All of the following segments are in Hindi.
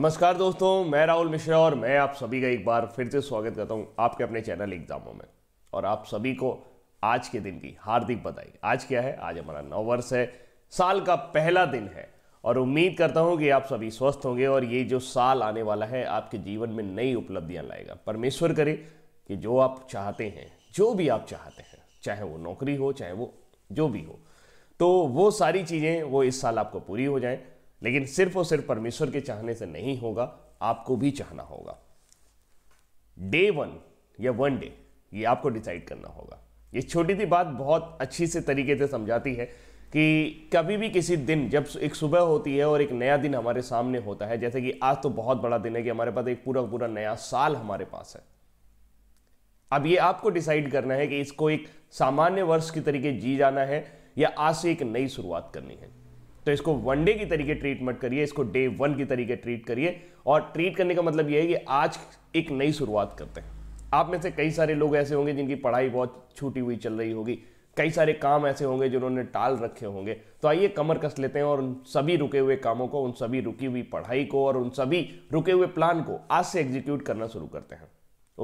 नमस्कार दोस्तों मैं राहुल मिश्रा और मैं आप सभी का एक बार फिर से स्वागत करता हूं आपके अपने चैनल एग्जामों में और आप सभी को आज के दिन की हार्दिक बधाई आज क्या है आज हमारा नौ वर्ष है साल का पहला दिन है और उम्मीद करता हूं कि आप सभी स्वस्थ होंगे और ये जो साल आने वाला है आपके जीवन में नई उपलब्धियां लाएगा परमेश्वर करे कि जो आप चाहते हैं जो भी आप चाहते हैं चाहे वो नौकरी हो चाहे वो जो भी हो तो वो सारी चीज़ें वो इस साल आपको पूरी हो जाएं लेकिन सिर्फ और सिर्फ परमेश्वर के चाहने से नहीं होगा आपको भी चाहना होगा डे वन या वन डे ये आपको डिसाइड करना होगा ये छोटी सी बात बहुत अच्छी से तरीके से समझाती है कि कभी भी किसी दिन जब एक सुबह होती है और एक नया दिन हमारे सामने होता है जैसे कि आज तो बहुत बड़ा दिन है कि हमारे पास एक पूरा पूरा नया साल हमारे पास है अब ये आपको डिसाइड करना है कि इसको एक सामान्य वर्ष की तरीके जी जाना है या आज से एक नई शुरुआत करनी है तो इसको वन डे की तरीके ट्रीट मत करिए इसको डे वन की तरीके ट्रीट करिए और ट्रीट करने का मतलब यह है कि आज एक नई शुरुआत करते हैं आप में से कई सारे लोग ऐसे होंगे जिनकी पढ़ाई बहुत छूटी हुई चल रही होगी कई सारे काम ऐसे होंगे जिन्होंने टाल रखे होंगे तो आइए कमर कस लेते हैं और उन सभी रुके हुए कामों को उन सभी रुकी हुई पढ़ाई को और उन सभी रुके हुए प्लान को आज से एग्जीक्यूट करना शुरू करते हैं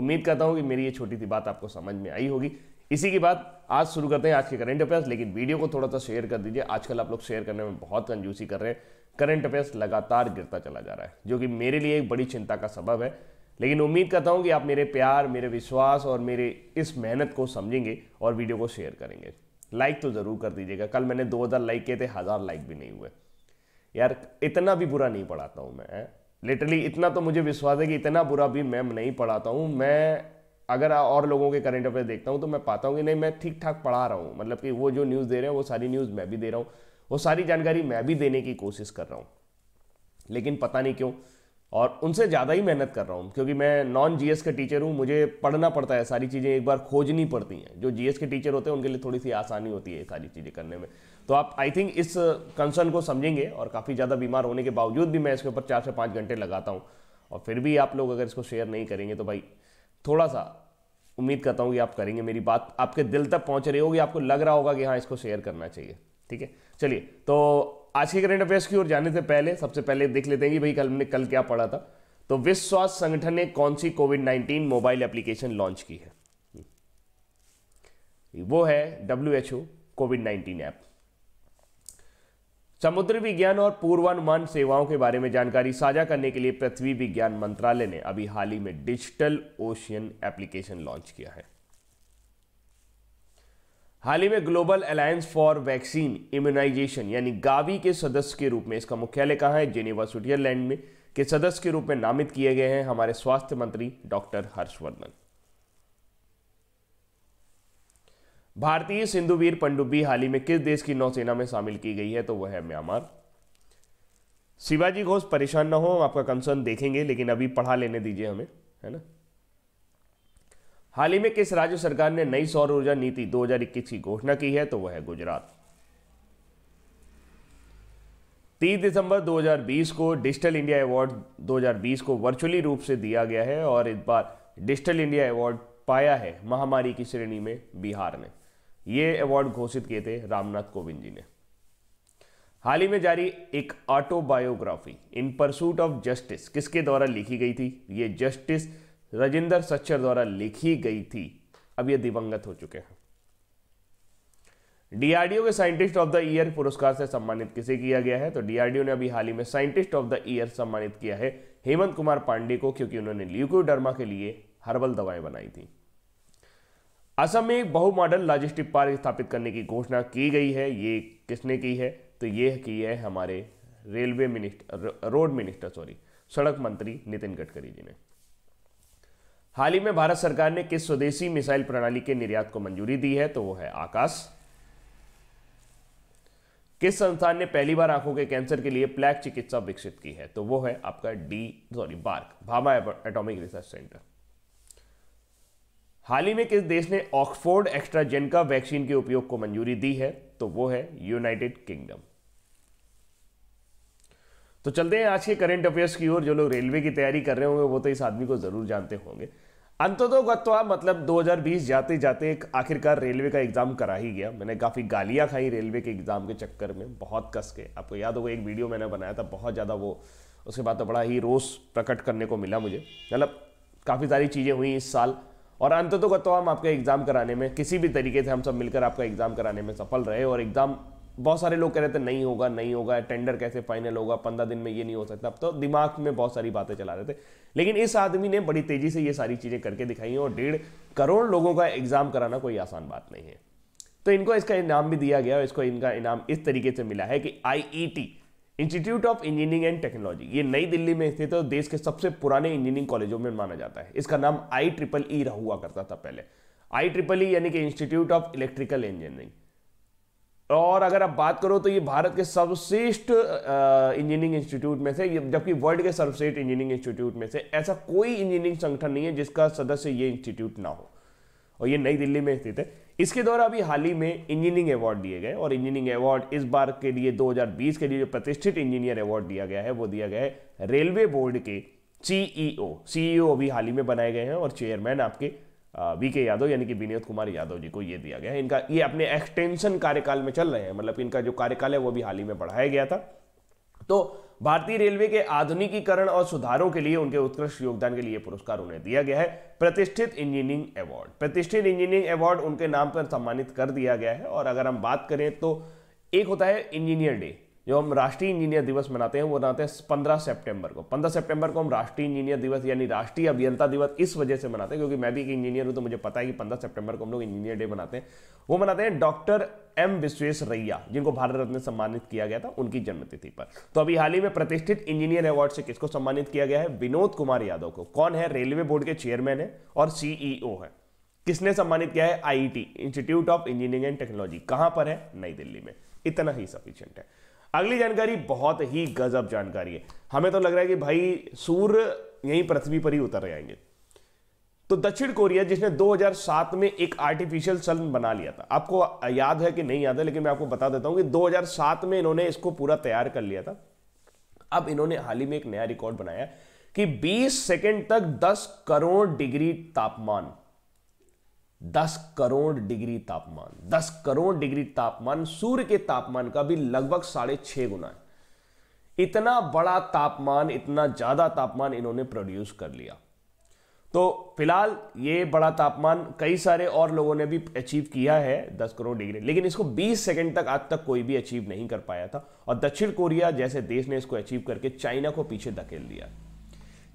उम्मीद करता हूं कि मेरी ये छोटी सी बात आपको समझ में आई होगी इसी की बात आज शुरू करते हैं आज के करंट अफेयर्स लेकिन वीडियो को थोड़ा सा शेयर कर दीजिए आजकल आप लोग शेयर करने में बहुत कंजूसी कर रहे हैं करंट अफेयर्स लगातार गिरता चला जा रहा है जो कि मेरे लिए एक बड़ी चिंता का सबब है लेकिन उम्मीद करता हूं कि आप मेरे प्यार मेरे विश्वास और मेरे इस मेहनत को समझेंगे और वीडियो को शेयर करेंगे लाइक तो ज़रूर कर दीजिएगा कल मैंने 2000 लाइक किए थे हज़ार लाइक भी नहीं हुए यार इतना भी बुरा नहीं पढ़ाता हूं मैं लिटरली इतना तो मुझे विश्वास है कि इतना बुरा भी मैं नहीं पढ़ाता हूं मैं अगर और लोगों के करंट अफेयर देखता हूँ तो मैं पाता हूँ कि नहीं मैं ठीक ठाक पढ़ा रहा हूँ मतलब कि वो जो न्यूज़ दे रहे हैं वो सारी न्यूज़ मैं भी दे रहा हूँ वो सारी जानकारी मैं भी देने की कोशिश कर रहा हूँ लेकिन पता नहीं क्यों और उनसे ज़्यादा ही मेहनत कर रहा हूँ क्योंकि मैं नॉन एस का टीचर हूँ मुझे पढ़ना पड़ता है सारी चीज़ें एक बार खोजनी पड़ती हैं जो एस के टीचर होते हैं उनके लिए थोड़ी सी आसानी होती है सारी चीज़ें करने में तो आप आई थिंक इस कंसर्न को समझेंगे और काफ़ी ज़्यादा बीमार होने के बावजूद भी मैं इसके ऊपर चार से पाँच घंटे लगाता हूँ और फिर भी आप लोग अगर इसको शेयर नहीं करेंगे तो भाई थोड़ा सा उम्मीद करता हूँ कि आप करेंगे मेरी बात आपके दिल तक पहुँच रही होगी आपको लग रहा होगा कि हाँ इसको शेयर करना चाहिए ठीक है चलिए तो आज के करंट अफेयर्स की ओर जाने से पहले सबसे पहले देख लेते हैं कि भाई कल हमने कल क्या पढ़ा था तो विश्व स्वास्थ्य संगठन ने कौन सी covid nineteen mobile application launch की है वो है W H O covid nineteen app समुद्र विज्ञान और पूर्वानुमान सेवाओं के बारे में जानकारी साझा करने के लिए पृथ्वी विज्ञान मंत्रालय ने अभी हाल ही में डिजिटल ओशियन एप्लीकेशन लॉन्च किया है हाल ही में global alliance for vaccine immunisation यानी गावी के सदस्य के रूप में इसका मुख्यालय कहां है जेनेवा स्विट्जरलैंड में के सदस्य के रूप में नामित किए गए हैं हमारे स्वास्थ्य मंत्री डॉक्टर हर्षवर्धन भारतीय सिंधुवीर पंडुबी हाल ही में किस देश की नौसेना में शामिल की गई है तो वह है म्यांमार शिवाजी घोष परेशान ना हो आपका कंसर्न देखेंगे लेकिन अभी पढ़ा लेने दीजिए हमें है ना हाल ही में किस राज्य सरकार ने नई सौर ऊर्जा नीति 2021 की घोषणा की है तो वह है गुजरात 30 दिसंबर 2020 को डिजिटल इंडिया अवार्ड 2020 को वर्चुअली रूप से दिया गया है और इस बार डिजिटल इंडिया अवार्ड पाया है महामारी की श्रेणी में बिहार ने ये अवार्ड घोषित किए थे रामनाथ कोविंद जी ने हाल ही में जारी एक autobiography in pursuit of justice किसके द्वारा लिखी गई थी ये जस्टिस राजेंद्र सच्चर द्वारा लिखी गई थी अब ये दिवंगत हो चुके हैं डीआरडीओ के साइंटिस्ट ऑफ द ईयर पुरस्कार से सम्मानित किसे किया गया है तो डीआरडीओ ने अभी हाल ही में साइंटिस्ट ऑफ द ईयर सम्मानित किया है हेमंत कुमार पांडे को क्योंकि उन्होंने ल्यूक्यू के लिए हर्बल दवाएं बनाई थी असम में एक बहु मॉडल लॉजिस्टिक पार्क स्थापित करने की घोषणा की गई है ये किसने की है तो ये की है हमारे railway minister road minister sorry सड़क मंत्री नितिन गडकरी जी ने हाल ही में भारत सरकार ने किस स्वदेशी मिसाइल प्रणाली के निर्यात को मंजूरी दी है तो वो है आकाश किस संस्थान ने पहली बार आंखों के कैंसर के लिए प्लैक चिकित्सा विकसित की है तो वो है आपका D sorry BARC Bhabha atomic research centre हाल ही में किस देश ने ऑक्सफोर्ड एक्स्ट्राजेनका वैक्सीन के उपयोग को मंजूरी दी है तो वो है यूनाइटेड किंगडम तो चलते हैं आज के करंट अफेयर्स की ओर जो लोग रेलवे की तैयारी कर रहे होंगे वो तो इस आदमी को जरूर जानते होंगे अंततोगत्वा मतलब 2020 जाते जाते एक आखिरकार रेलवे का एग्ज़ाम करा ही गया मैंने काफ़ी गालियां खाई रेलवे के एग्ज़ाम के चक्कर में बहुत कस के आपको याद होगा एक वीडियो मैंने बनाया था बहुत ज़्यादा वो उसके बाद तो बड़ा ही रोस प्रकट करने को मिला मुझे मतलब काफ़ी सारी चीज़ें हुई इस साल और अंत तो तो हम आपका एग्ज़ाम कराने में किसी भी तरीके से हम सब मिलकर आपका एग्ज़ाम कराने में सफल रहे और एग्ज़ाम बहुत सारे लोग कह रहे थे नहीं होगा नहीं होगा टेंडर कैसे फाइनल होगा पंद्रह दिन में ये नहीं हो सकता अब तो दिमाग में बहुत सारी बातें चला रहे थे लेकिन इस आदमी ने बड़ी तेज़ी से ये सारी चीज़ें करके दिखाई और डेढ़ करोड़ लोगों का एग्ज़ाम कराना कोई आसान बात नहीं है तो इनको इसका इनाम भी दिया गया और इसको इनका इनाम इस तरीके से मिला है कि I institute of engineering and technology ये नई दिल्ली में स्थित और देश के सबसे पुराने इंजीनियरिंग कॉलेजों में माना जाता है इसका नाम आई ट्रिपल ई हुआ करता था पहले आई ट्रिपल ई यानी कि इंस्टीट्यूट ऑफ इलेक्ट्रिकल इंजीनियरिंग और अगर आप बात करो तो ये भारत के सर्वश्रेष्ठ इंजीनियरिंग इंस्टीट्यूट में से जबकि वर्ल्ड के सर्वश्रेष्ठ इंजीनियरिंग इंस्टीट्यूट में से ऐसा कोई इंजीनियरिंग संगठन नहीं है जिसका सदस्य ये इंस्टीट्यूट ना हो और ये नई दिल्ली में स्थित है इसके द्वारा अभी हाल ही में इंजीनियरिंग अवार्ड दिए गए और इंजीनियरिंग अवार्ड इस बार के लिए 2020 के लिए जो प्रतिष्ठित इंजीनियर अवार्ड दिया गया है वो दिया गया है रेलवे बोर्ड के सीईओ सीईओ e e अभी हाल ही में बनाए गए हैं और चेयरमैन आपके वी के यादव यानी कि विनोद कुमार यादव जी को ये दिया गया है इनका ये अपने एक्सटेंशन कार्यकाल में चल रहे हैं मतलब इनका जो कार्यकाल है वो भी हाल ही में बढ़ाया गया था तो भारतीय रेलवे के आधुनिकीकरण और सुधारों के लिए उनके उत्कृष्ट योगदान के लिए पुरस्कार उन्हें दिया गया है प्रतिष्ठित इंजीनियरिंग अवार्ड प्रतिष्ठित इंजीनियरिंग अवार्ड उनके नाम पर सम्मानित कर दिया गया है और अगर हम बात करें तो एक होता है इंजीनियर डे जो हम राष्ट्रीय इंजीनियर दिवस मनाते हैं वो मनाते हैं पंद्रह सेप्टेम्बर को पंद्रह सेप्टेम्बर को हम राष्ट्रीय इंजीनियर दिवस यानी राष्ट्रीय अभियंता दिवस इस वजह से मनाते हैं क्योंकि मैं भी एक इंजीनियर हूं तो मुझे पता है कि पंद्रह सेप्टेम्बर को हम लोग इंजीनियर डे मनाते हैं वो मनाते हैं डॉक्टर एम विश्वेश रैया जिनको भारत रत्न सम्मानित किया गया था उनकी जन्मतिथि पर तो अभी हाल ही में प्रतिष्ठित इंजीनियर अवार्ड से किसको सम्मानित किया गया है विनोद कुमार यादव को कौन है रेलवे बोर्ड के चेयरमैन है और सीईओ e है किसने सम्मानित किया है IT institute of engineering and technology कहां पर है नई दिल्ली में इतना ही सफिशियंट है अगली जानकारी बहुत ही गजब जानकारी है हमें तो लग रहा है कि भाई सूर्य यही पृथ्वी पर ही उतर जाएंगे तो दक्षिण कोरिया जिसने 2007 में एक आर्टिफिशियल सन बना लिया था आपको याद है कि नहीं याद है लेकिन मैं आपको बता देता हूं कि 2007 में इन्होंने इसको पूरा तैयार कर लिया था अब इन्होंने हाल ही में एक नया रिकॉर्ड बनाया कि 20 सेकंड तक 10 करोड़ डिग्री तापमान 10 करोड़ डिग्री तापमान 10 करोड़ डिग्री तापमान सूर्य के तापमान का भी लगभग साढ़े छह गुना है इतना बड़ा तापमान इतना ज़्यादा तापमान इन्होंने प्रोड्यूस कर लिया तो फिलहाल ये बड़ा तापमान कई सारे और लोगों ने भी अचीव किया है 10 करोड़ डिग्री लेकिन इसको 20 सेकंड तक आज तक कोई भी अचीव नहीं कर पाया था और दक्षिण कोरिया जैसे देश ने इसको अचीव करके चाइना को पीछे धकेल दिया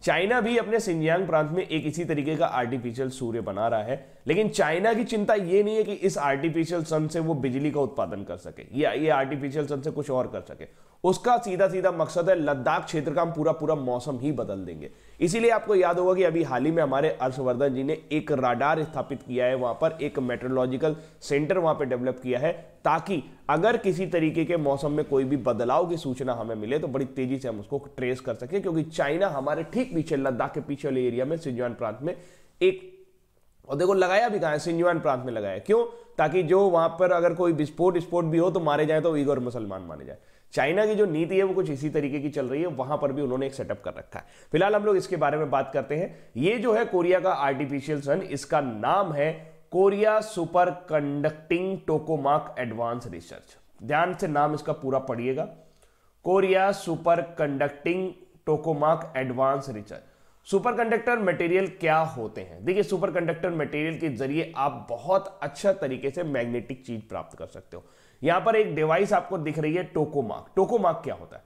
चाइना भी अपने सिंजियांग प्रांत में एक इसी तरीके का आर्टिफिशियल सूर्य बना रहा है लेकिन चाइना की चिंता ये नहीं है कि इस आर्टिफिशियल सन से वो बिजली का उत्पादन कर सके या ये आर्टिफिशियल सन से कुछ और कर सके उसका सीधा सीधा मकसद है लद्दाख क्षेत्र का हम पूरा पूरा मौसम ही बदल देंगे इसीलिए आपको याद होगा कि अभी हाल ही में हमारे हर्षवर्धन जी ने एक राडार स्थापित किया है वहां पर एक मेट्रोलॉजिकल सेंटर वहां पर डेवलप किया है ताकि अगर किसी तरीके के मौसम में कोई भी बदलाव की सूचना हमें मिले तो बड़ी तेजी से हम उसको ट्रेस कर सके क्योंकि चाइना हमारे ठीक पीछे लद्दाख के पीछे वाले एरिया में सिंजान प्रांत में एक और देखो लगाया भी कहा है सिंजवान प्रांत में लगाया क्यों ताकि जो वहां पर अगर कोई विस्फोट विस्फोट भी हो तो मारे जाए तो ईगोर मुसलमान माने जाए चाइना की जो नीति है वो कुछ इसी तरीके की चल रही है वहां पर भी उन्होंने एक सेटअप कर रखा है फिलहाल हम लोग इसके बारे में बात करते हैं ये जो है कोरिया का आर्टिफिशियल सन इसका नाम है Korea super conducting tokamak advance research ध्यान से नाम इसका पूरा पढ़िएगा Korea super conducting tokamak advance research super conductor material क्या होते हैं देखिए सुपर कंडक्टर मटेरियल के जरिए आप बहुत अच्छा तरीके से मैग्नेटिक चीज प्राप्त कर सकते हो यहां पर एक डिवाइस आपको दिख रही है टोकोमार्क टोकोमार्क क्या होता है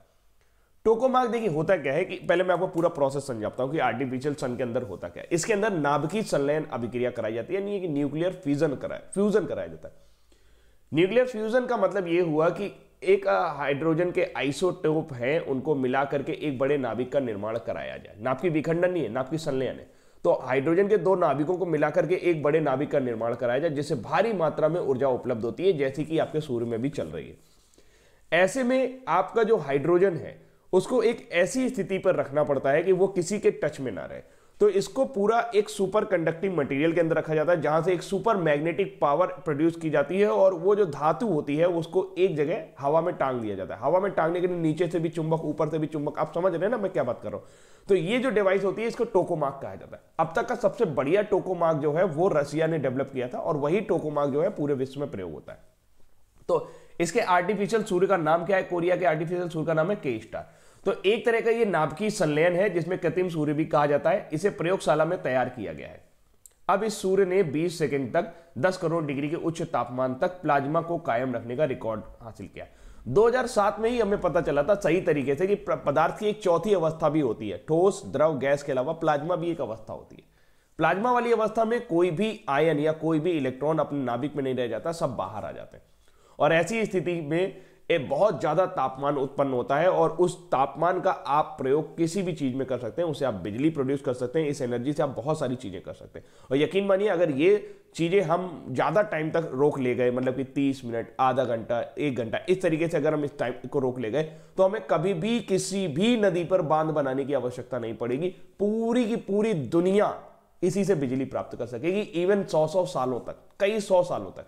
टोकोमार्क देखिए होता क्या है कि पहले मैं आपको पूरा प्रोसेस समझाता हूं कि आर्टिफिशियल सन के अंदर होता क्या है इसके अंदर नाभिकीय संलयन अभिक्रिया कराई जाती है यानी कि न्यूक्लियर फ्यूजन कराया फ्यूजन कराया जाता है न्यूक्लियर फ्यूजन का मतलब यह हुआ कि एक हाइड्रोजन के आइसोटोप हैं उनको मिला करके एक बड़े नाभिक का निर्माण कराया जाए नाभ की विखंडन नहीं है नाभ की संलयन है तो हाइड्रोजन के दो नाभिकों को मिलाकर के एक बड़े नाभिक का निर्माण कराया जाए जिससे भारी मात्रा में ऊर्जा उपलब्ध होती है जैसे कि आपके सूर्य में भी चल रही है ऐसे में आपका जो हाइड्रोजन है उसको एक ऐसी स्थिति पर रखना पड़ता है कि वो किसी के टच में ना रहे तो इसको पूरा एक सुपर कंडक्टिव मटेरियल के अंदर रखा जाता है जहां से एक सुपर मैग्नेटिक पावर प्रोड्यूस की जाती है और वो जो धातु होती है उसको एक जगह हवा में टांग दिया जाता है हवा में टांगने के लिए नीचे से भी चुंबक ऊपर से भी चुंबक आप समझ रहे हैं ना मैं क्या बात कर रहा हूं तो ये जो डिवाइस होती है इसको टोकोमार्क कहा जाता है अब तक का सबसे बढ़िया टोकोमार्क जो है वो रसिया ने डेवलप किया था और वही टोकोमार्क जो है पूरे विश्व में प्रयोग होता है तो इसके आर्टिफिशियल सूर्य का नाम क्या है कोरिया के आर्टिफिशियल सूर्य का नाम है के स्टार तो एक तरह का ये नाभिकीय संलयन है जिसमें कृत्रिम सूर्य भी कहा जाता है इसे प्रयोगशाला में तैयार किया गया है अब इस सूर्य ने 20 सेकंड तक 10 करोड़ डिग्री के उच्च तापमान तक प्लाज्मा को कायम रखने का रिकॉर्ड हासिल किया 2007 में ही हमें पता चला था सही तरीके से कि पदार्थ की एक चौथी अवस्था भी होती है ठोस द्रव गैस के अलावा प्लाज्मा भी एक अवस्था होती है प्लाज्मा वाली अवस्था में कोई भी आयन या कोई भी इलेक्ट्रॉन अपने नाभिक में नहीं रह जाता सब बाहर आ जाते हैं और ऐसी स्थिति में एक बहुत ज़्यादा तापमान उत्पन्न होता है और उस तापमान का आप प्रयोग किसी भी चीज़ में कर सकते हैं उसे आप बिजली प्रोड्यूस कर सकते हैं इस एनर्जी से आप बहुत सारी चीज़ें कर सकते हैं और यकीन मानिए अगर ये चीज़ें हम ज़्यादा टाइम तक रोक ले गए मतलब कि 30 मिनट आधा घंटा एक घंटा इस तरीके से अगर हम इस टाइम को रोक ले गए तो हमें कभी भी किसी भी नदी पर बांध बनाने की आवश्यकता नहीं पड़ेगी पूरी की पूरी दुनिया इसी से बिजली प्राप्त कर सकेगी इवन सौ सौ सालों तक कई सौ सालों तक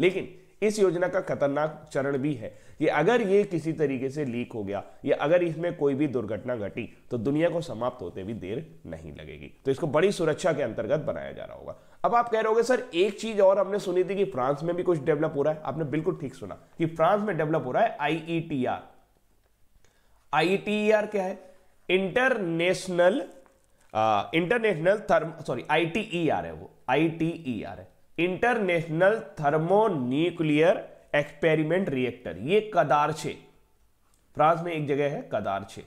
लेकिन इस योजना का खतरनाक चरण भी है कि अगर ये किसी तरीके से लीक हो गया या अगर इसमें कोई भी दुर्घटना घटी तो दुनिया को समाप्त होते भी देर नहीं लगेगी तो इसको बड़ी सुरक्षा के अंतर्गत बनाया जा रहा होगा अब आप कह रहे होगे सर एक चीज और हमने सुनी थी कि फ्रांस में भी कुछ डेवलप हो रहा है आपने बिल्कुल ठीक सुना कि फ्रांस में डेवलप हो रहा है आईईटीआर आईटीआर क्या है international international therm sorry ITER है वो आईटीईआर है इंटरनेशनल थर्मोन्यूक्लियर एक्सपेरिमेंट रिएक्टर ये कदारछे फ्रांस में एक जगह है कदारछे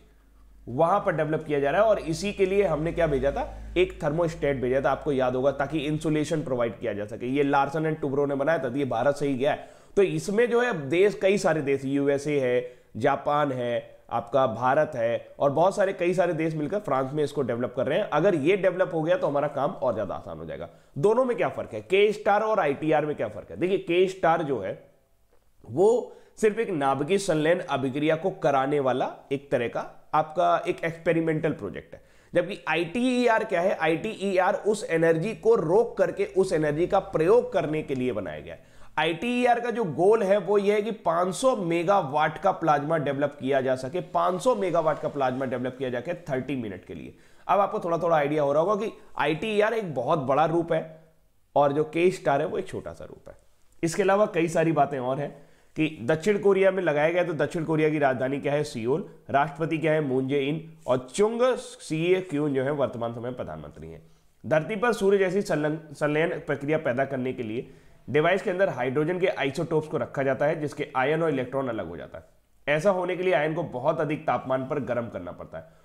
वहां पर डेवलप किया जा रहा है और इसी के लिए हमने क्या भेजा था एक थर्मोस्टेट भेजा था आपको याद होगा ताकि इंसुलेशन प्रोवाइड किया जा सके ये लार्सन एंड टुब्रो ने बनाया था तो ये भारत से ही गया है तो इसमें जो है देश कई सारे देश यूएसए है जापान है आपका भारत है और बहुत सारे कई सारे देश मिलकर फ्रांस में इसको डेवलप कर रहे हैं अगर ये डेवलप हो गया तो हमारा काम और ज़्यादा आसान हो जाएगा दोनों में क्या फ़र्क है के स्टार और आई में क्या फ़र्क है देखिए के स्टार जो है वो सिर्फ एक नाभिकीय संलयन अभिक्रिया को कराने वाला एक तरह का आपका एक एक्सपेरिमेंटल प्रोजेक्ट है जबकि आईटीईआर e क्या है आईटीईआर e उस एनर्जी को रोक करके उस एनर्जी का प्रयोग करने के लिए बनाया गया है आईटीईआर e का जो गोल है वो ये है कि 500 मेगावाट का प्लाज्मा डेवलप किया जा सके 500 मेगावाट का प्लाज्मा डेवलप किया जाके 30 मिनट के लिए अब आपको थोड़ा थोड़ा आइडिया हो रहा होगा कि आईटीईआर e एक बहुत बड़ा रूप है और जो के स्टार है वो एक छोटा सा रूप है इसके अलावा कई सारी बातें और हैं कि दक्षिण कोरिया में लगाया गया तो दक्षिण कोरिया की राजधानी क्या है सियोल राष्ट्रपति क्या है मूनजे इन और चुंग सीए क्यून जो है वर्तमान समय प्रधानमंत्री है धरती पर सूर्य जैसी संलयन प्रक्रिया पैदा करने के लिए डिवाइस के अंदर हाइड्रोजन के आइसोटोप्स को रखा जाता है जिसके आयन और इलेक्ट्रॉन अलग हो जाता है ऐसा होने के लिए आयन को बहुत अधिक तापमान पर गर्म करना पड़ता है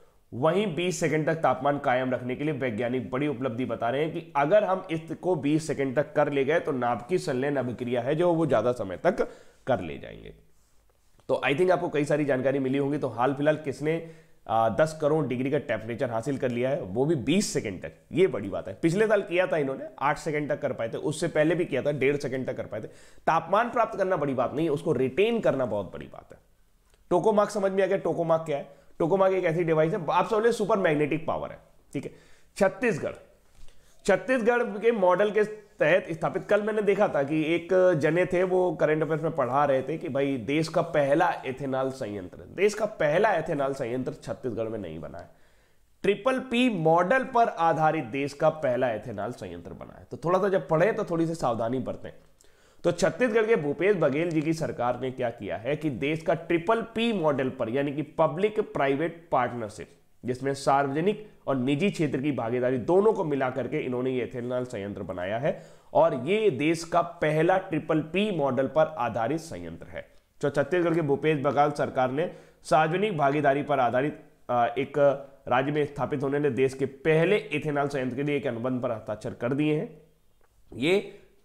वहीं 20 सेकंड तक तापमान कायम रखने के लिए वैज्ञानिक बड़ी उपलब्धि बता रहे हैं कि अगर हम इसको 20 सेकंड तक कर ले गए तो नाभ की संलयन अभिक्रिया है जो वो ज्यादा समय तक कर ले जाएंगे तो आई थिंक आपको कई सारी जानकारी मिली होगी तो हाल फिलहाल किसने दस करोड़ डिग्री का टेम्परेचर हासिल कर लिया है वो भी बीस सेकेंड तक ये बड़ी बात है पिछले साल किया था इन्होंने आठ सेकेंड तक कर पाए थे उससे पहले भी किया था डेढ़ सेकेंड तक कर पाए थे तापमान प्राप्त करना बड़ी बात नहीं उसको रिटेन करना बहुत बड़ी बात है टोकोमार्क समझ में आ गया टोकोमार्क क्या है टोकोमार्क एक ऐसी डिवाइस है आप सब सुपर मैग्नेटिक पावर है ठीक है छत्तीसगढ़ छत्तीसगढ़ के मॉडल के तहत स्थापित कल मैंने देखा था कि एक जने थे वो करंट अफेयर्स में पढ़ा रहे थे कि भाई देश का पहला एथेनॉल संयंत्र देश का पहला एथेनॉल संयंत्र छत्तीसगढ़ में नहीं बना है ट्रिपल पी मॉडल पर आधारित देश का पहला एथेनॉल संयंत्र बना है तो थोड़ा सा जब पढ़े तो थोड़ी सी सावधानी बरतें तो छत्तीसगढ़ के भूपेश बघेल जी की सरकार ने क्या किया है कि देश का ट्रिपल पी मॉडल पर यानी कि पब्लिक प्राइवेट पार्टनरशिप जिसमें सार्वजनिक और निजी क्षेत्र की भागीदारी दोनों को मिलाकर के इन्होंने ये एथेनॉल संयंत्र बनाया है और ये देश का पहला ट्रिपल पी मॉडल पर आधारित संयंत्र है जो छत्तीसगढ़ के भूपेश बघाल सरकार ने सार्वजनिक भागीदारी पर आधारित एक राज्य में स्थापित होने ने देश के पहले इथेनॉल संयंत्र के लिए एक अनुबंध पर हस्ताक्षर कर दिए हैं ये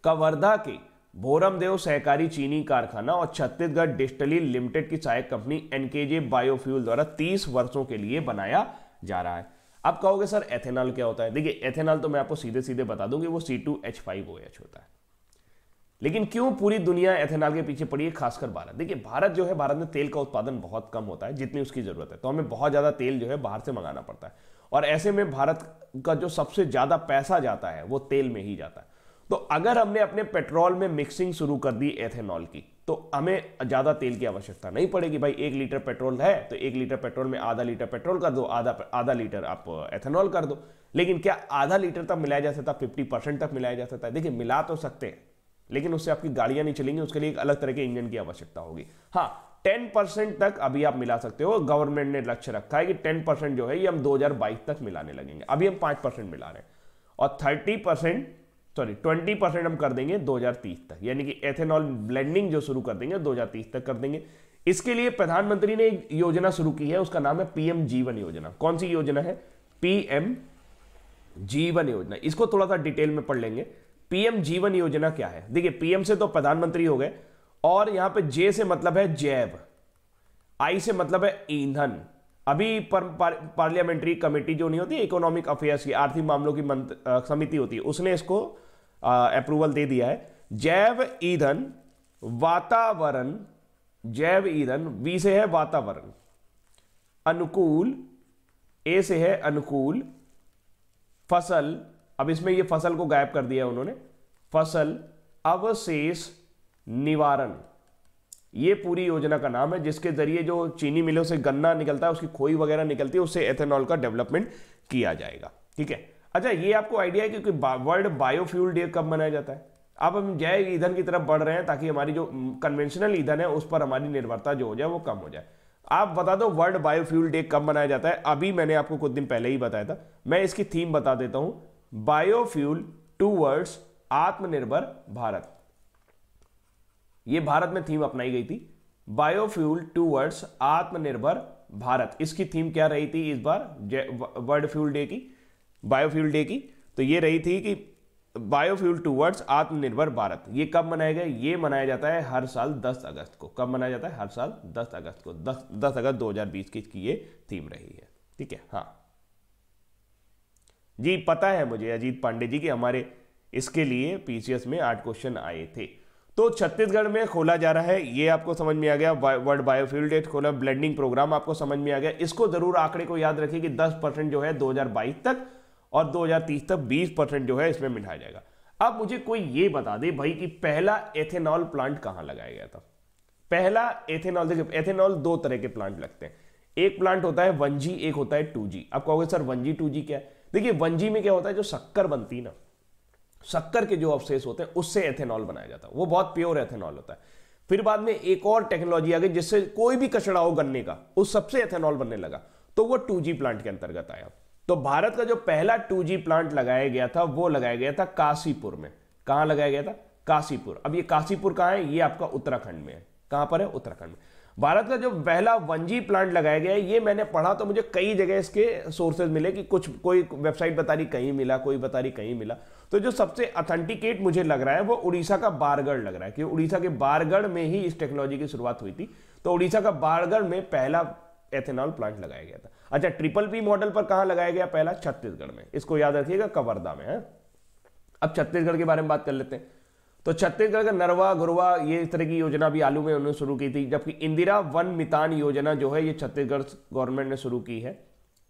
कवर्धा के भोरमदेव सहकारी चीनी कारखाना और छत्तीसगढ़ डिस्टली लिमिटेड की सहायक कंपनी एनकेजे बायोफ्यूल द्वारा 30 वर्षों के लिए बनाया जा रहा है अब कहोगे सर एथेनॉल क्या होता है देखिए एथेनॉल तो मैं आपको सीधे सीधे बता दूंगी वो C two H five O H होता है लेकिन क्यों पूरी दुनिया एथेनॉल के पीछे पड़ी है खासकर भारत देखिए भारत जो है भारत में तेल का उत्पादन बहुत कम होता है जितनी उसकी जरूरत है तो हमें बहुत ज़्यादा तेल जो है बाहर से मंगाना पड़ता है और ऐसे में भारत का जो सबसे ज़्यादा पैसा जाता है वो तेल में ही जाता है तो अगर हमने अपने पेट्रोल में मिक्सिंग शुरू कर दी एथेनॉल की तो हमें ज़्यादा तेल की आवश्यकता नहीं पड़ेगी भाई एक लीटर पेट्रोल है तो एक लीटर पेट्रोल में आधा लीटर पेट्रोल कर दो आधा आधा लीटर आप एथेनॉल कर दो लेकिन क्या आधा लीटर तक मिलाया जा सकता है फिफ्टी परसेंट तक मिलाया जा सकता है देखिए मिला तो सकते हैं लेकिन उससे आपकी गाड़ियां नहीं चलेंगी उसके लिए एक अलग तरह के इंजन की आवश्यकता होगी हाँ टेन परसेंट तक अभी आप मिला सकते हो गवर्नमेंट ने लक्ष्य रखा है कि टेन परसेंट जो है ये हम दो तक मिलाने लगेंगे अभी हम पांच परसेंट मिला रहे हैं और थर्टी परसेंट सॉरी 20 परसेंट हम कर देंगे 2030 तक यानी कि एथेनॉल ब्लेंडिंग जो शुरू कर देंगे 2030 तक कर देंगे इसके लिए प्रधानमंत्री ने एक योजना शुरू की है उसका नाम है पीएम जीवन योजना कौन सी योजना है पीएम जीवन योजना इसको थोड़ा सा डिटेल में पढ़ लेंगे पीएम जीवन योजना क्या है देखिए पीएम से तो प्रधानमंत्री हो गए और यहां पे जे से मतलब है जैव आई से मतलब है ईंधन अभी पर, पार, पार्लियामेंट्री कमेटी जो नहीं होती इकोनॉमिक अफेयर्स की आर्थिक मामलों की समिति होती है उसने इसको अप्रूवल दे दिया है जैव ईंधन वातावरण जैव ईंधन वी से है वातावरण अनुकूल ए से है अनुकूल फसल अब इसमें ये फसल को गायब कर दिया उन्होंने फसल अवशेष निवारण ये पूरी योजना का नाम है जिसके जरिए जो चीनी मिलों से गन्ना निकलता है उसकी खोई वगैरह निकलती है उससे एथेनॉल का डेवलपमेंट किया जाएगा ठीक है अच्छा ये आपको आइडिया है क्योंकि वर्ल्ड बायोफ्यूल डे कब मनाया जाता है अब हम जय ईंधन की तरफ बढ़ रहे हैं ताकि हमारी जो कन्वेंशनल ईंधन है उस पर हमारी निर्भरता जो हो जाए वो कम हो जाए आप बता दो वर्ल्ड बायोफ्यूल डे कब मनाया जाता है अभी मैंने आपको कुछ दिन पहले ही बताया था मैं इसकी थीम बता देता हूं बायोफ्यूल टू वर्ड्स आत्मनिर्भर भारत ये भारत में थीम अपनाई गई थी बायोफ्यूल टू वर्ड्स आत्मनिर्भर भारत इसकी थीम क्या रही थी इस बार वर्ल्ड फ्यूल डे की बायोफ्यूल डे की तो ये रही थी कि बायोफ्यूल टू वर्ड्स आत्मनिर्भर भारत ये कब मनाया गया ये मनाया जाता है हर साल 10 अगस्त को कब मनाया जाता है हर साल 10 अगस्त को 10 10 अगस्त 2020 की, की ये थीम रही है ठीक है हाँ जी पता है मुझे अजीत पांडे जी कि हमारे इसके लिए पीसीएस में आठ क्वेश्चन आए थे तो छत्तीसगढ़ में खोला जा रहा है ये आपको समझ में आ गया वर्ल्ड बायोफ्यूल डेट खोला ब्लेंडिंग प्रोग्राम आपको समझ में आ गया इसको जरूर आंकड़े को याद रखिए कि 10 परसेंट जो है 2022 तक और 2030 तक 20 परसेंट जो है इसमें मिठाया जाएगा अब मुझे कोई ये बता दे भाई कि पहला एथेनॉल प्लांट कहां लगाया गया था पहला एथेनॉल देखिए एथेनॉल दो तरह के प्लांट लगते हैं एक प्लांट होता है वन एक होता है टू आप कहोगे सर वन जी क्या है देखिए वन में क्या होता है जो शक्कर बनती ना शक्कर के जो अवशेष होते हैं उससे एथेनॉल बनाया जाता है वो बहुत प्योर एथेनॉल होता है फिर बाद में एक और टेक्नोलॉजी आ गई जिससे कोई भी कचड़ा हो गन्ने का उस सबसे एथेनॉल बनने लगा तो वो 2G प्लांट के अंतर्गत आया तो भारत का जो पहला 2G प्लांट लगाया गया था वो लगाया गया था काशीपुर में कहाँ लगाया गया था काशीपुर अब ये काशीपुर कहां है ये आपका उत्तराखंड में है कहां पर है उत्तराखंड में भारत का जो पहला वन प्लांट लगाया गया है ये मैंने पढ़ा तो मुझे कई जगह इसके सोर्सेज मिले कि कुछ कोई वेबसाइट बता रही कहीं मिला कोई बता रही कहीं मिला तो जो सबसे अथेंटिकेट मुझे लग रहा है वो उड़ीसा का बारगढ़ लग रहा है क्योंकि उड़ीसा के बारगढ़ में ही इस टेक्नोलॉजी की शुरुआत हुई थी तो उड़ीसा का बारगढ़ में पहला एथेनॉल प्लांट लगाया गया था अच्छा ट्रिपल पी मॉडल पर कहा लगाया गया पहला छत्तीसगढ़ में इसको याद रखिएगा कवर्धा में है हाँ। अब छत्तीसगढ़ के बारे में बात कर लेते हैं तो छत्तीसगढ़ का नरवा गुरवा ये इस तरह की योजना भी आलू में उन्होंने शुरू की थी जबकि इंदिरा वन मितान योजना जो है ये छत्तीसगढ़ गवर्नमेंट ने शुरू की है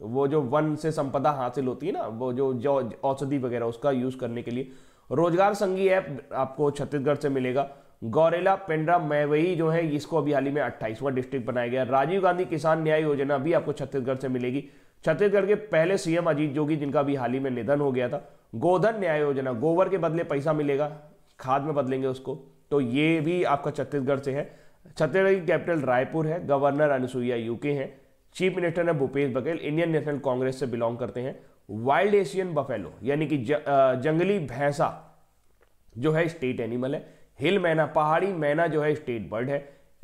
वो जो वन से संपदा हासिल होती है ना वो जो जो औषधि वगैरह उसका यूज करने के लिए रोजगार संघी ऐप आपको छत्तीसगढ़ से मिलेगा गौरेला पेंड्रा मैवई जो है इसको अभी हाल ही में अट्ठाईसवां डिस्ट्रिक्ट बनाया गया राजीव गांधी किसान न्याय योजना भी आपको छत्तीसगढ़ से मिलेगी छत्तीसगढ़ के पहले सीएम अजीत जोगी जिनका भी हाल ही में निधन हो गया था गोधन न्याय योजना गोबर के बदले पैसा मिलेगा खाद में बदलेंगे उसको तो ये भी आपका छत्तीसगढ़ से है छत्तीसगढ़ की कैपिटल रायपुर है गवर्नर अनुसुईया यूके हैं चीफ मिनिस्टर है भूपेश बघेल इंडियन नेशनल कांग्रेस से बिलोंग करते हैं वाइल्ड एशियन बफेलो यानी कि ज, जंगली भैंसा जो है स्टेट एनिमल है हिल मैना पहाड़ी मैना जो है स्टेट बर्ड है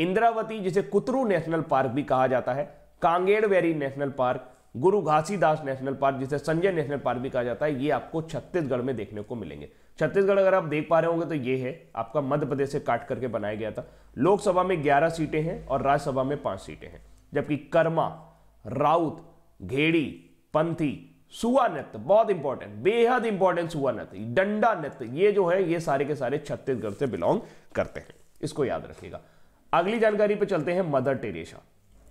इंद्रावती जिसे कुतरू नेशनल पार्क भी कहा जाता है कांगेड़ वैरी नेशनल पार्क गुरु घासीदास नेशनल पार्क जिसे संजय नेशनल पार्क भी कहा जाता है ये आपको छत्तीसगढ़ में देखने को मिलेंगे छत्तीसगढ़ अगर आप देख पा रहे होंगे तो ये है आपका मध्य प्रदेश से काट करके बनाया गया था लोकसभा में 11 सीटें हैं और राज्यसभा में पांच सीटें हैं जबकि कर्मा राउत घेड़ी पंथी सुआ नृत्य बहुत इंपॉर्टेंट बेहद इंपॉर्टेंट सुआ नृत्य डंडा नृत्य ये जो है ये सारे के सारे छत्तीसगढ़ से बिलोंग करते हैं इसको याद रखिएगा अगली जानकारी पे चलते हैं मदर टेरेसा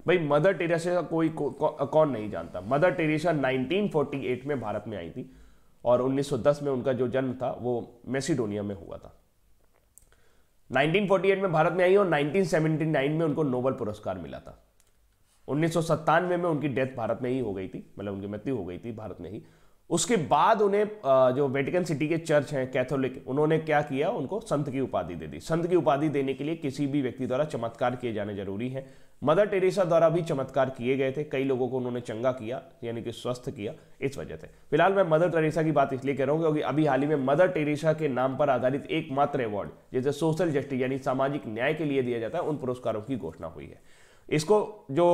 भाई मदर टेरेसा कोई को, को, कौन नहीं जानता मदर टेरेसा 1948 में भारत में आई थी और 1910 में उनका जो जन्म था वो मेसिडोनिया में हुआ था 1948 में भारत में आई और 1979 में उनको नोबल पुरस्कार मिला था उन्नीस में उनकी डेथ भारत में ही हो गई थी मतलब उनकी मृत्यु हो गई थी भारत में ही उसके बाद उन्हें जो वेटिकन सिटी के चर्च हैं कैथोलिक उन्होंने क्या किया उनको संत की उपाधि दे दी संत की उपाधि देने के लिए किसी भी व्यक्ति द्वारा चमत्कार किए जाने जरूरी हैं मदर टेरेसा द्वारा भी चमत्कार किए गए थे कई लोगों को उन्होंने चंगा किया यानी कि स्वस्थ किया इस वजह से फिलहाल मैं मदर टेरेसा की बात इसलिए कह रहा हूँ क्योंकि अभी हाल ही में मदर टेरेसा के नाम पर आधारित एकमात्र अवार्ड जैसे सोशल जस्टिस यानी सामाजिक न्याय के लिए दिया जाता है उन पुरस्कारों की घोषणा हुई है इसको जो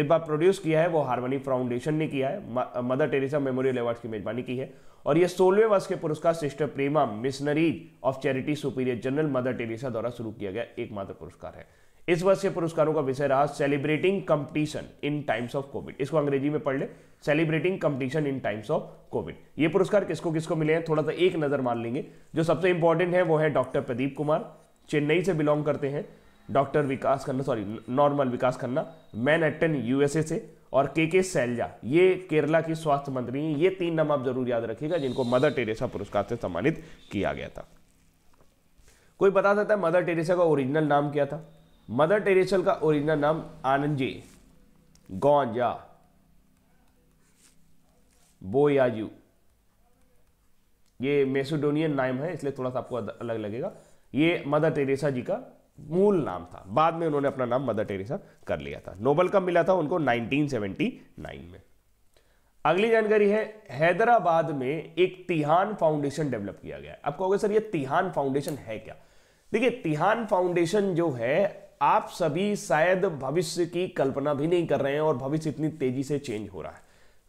इस बार प्रोड्यूस किया है वो हार्मनी फाउंडेशन ने किया है मदर टेरेसा मेमोरियल अवार्ड की मेजबानी की है और ये सोलवे वर्ष के पुरस्कार sister Prema missionaries of charity superior general mother Teresa द्वारा शुरू किया गया एकमात्र पुरस्कार है इस वर्ष के पुरस्कारों का विषय रहा celebrating competition in times of covid इसको अंग्रेजी में पढ़ ले celebrating competition in times of covid ये पुरस्कार किसको किसको मिले हैं थोड़ा सा एक नजर मान लेंगे जो सबसे इंपॉर्टेंट है वो है डॉक्टर प्रदीप कुमार चेन्नई से बिलोंग करते हैं doctor Vikas Khanna sorry normal Vikas Khanna Manhattan USA से और के के सैलजा ये केरला की स्वास्थ्य मंत्री हैं ये तीन नाम आप जरूर याद रखिएगा जिनको मदर टेरेसा पुरस्कार से सम्मानित किया गया था कोई बता सकता है मदर टेरेसा का ओरिजिनल नाम क्या था मदर टेरेसा का ओरिजिनल नाम जी गौजा बोयाजू ये मेसोडोनियन नाम है इसलिए थोड़ा सा आपको अलग लगेगा ये मदर टेरेसा जी का मूल नाम था बाद में उन्होंने अपना नाम मदर टेरेसा कर लिया था नोबल कब मिला था उनको 1979 में अगली जानकारी है हैदराबाद में एक तिहान फाउंडेशन डेवलप किया गया अब कहोगे सर ये तिहान फाउंडेशन है क्या देखिए तिहान फाउंडेशन जो है आप सभी शायद भविष्य की कल्पना भी नहीं कर रहे हैं और भविष्य इतनी तेजी से चेंज हो रहा है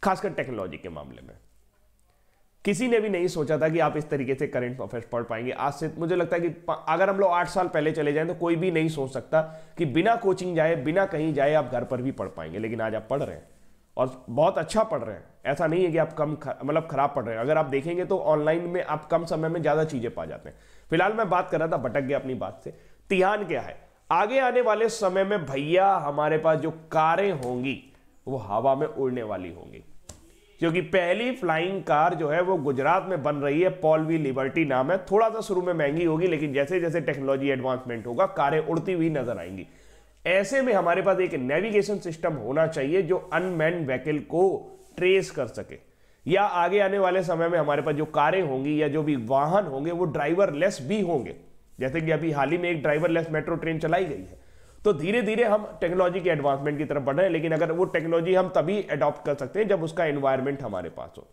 खासकर टेक्नोलॉजी के मामले में किसी ने भी नहीं सोचा था कि आप इस तरीके से करंट अफेयर्स पढ़ पाएंगे आज से मुझे लगता है कि अगर हम लोग आठ साल पहले चले जाएं तो कोई भी नहीं सोच सकता कि बिना कोचिंग जाए बिना कहीं जाए आप घर पर भी पढ़ पाएंगे लेकिन आज आप पढ़ रहे हैं और बहुत अच्छा पढ़ रहे हैं ऐसा नहीं है कि आप कम खर, मतलब खराब पढ़ रहे हैं अगर आप देखेंगे तो ऑनलाइन में आप कम समय में ज़्यादा चीज़ें पा जाते हैं फिलहाल मैं बात कर रहा था भटक गया अपनी बात से तिहान क्या है आगे आने वाले समय में भैया हमारे पास जो कारें होंगी वो हवा में उड़ने वाली होंगी क्योंकि पहली फ्लाइंग कार जो है वो गुजरात में बन रही है पॉलवी लिबर्टी नाम है थोड़ा सा शुरू में महंगी होगी लेकिन जैसे जैसे टेक्नोलॉजी एडवांसमेंट होगा कारें उड़ती हुई नजर आएंगी ऐसे में हमारे पास एक नेविगेशन सिस्टम होना चाहिए जो अनमैन व्हीकल को ट्रेस कर सके या आगे आने वाले समय में हमारे पास जो कारें होंगी या जो भी वाहन होंगे वो ड्राइवरलेस भी होंगे जैसे कि अभी हाल ही में एक ड्राइवरलेस मेट्रो ट्रेन चलाई गई है तो धीरे धीरे हम टेक्नोलॉजी के एडवांसमेंट की तरफ बढ़ रहे हैं लेकिन अगर वो टेक्नोलॉजी हम तभी अडॉप्ट कर सकते हैं जब उसका एनवायरमेंट हमारे पास हो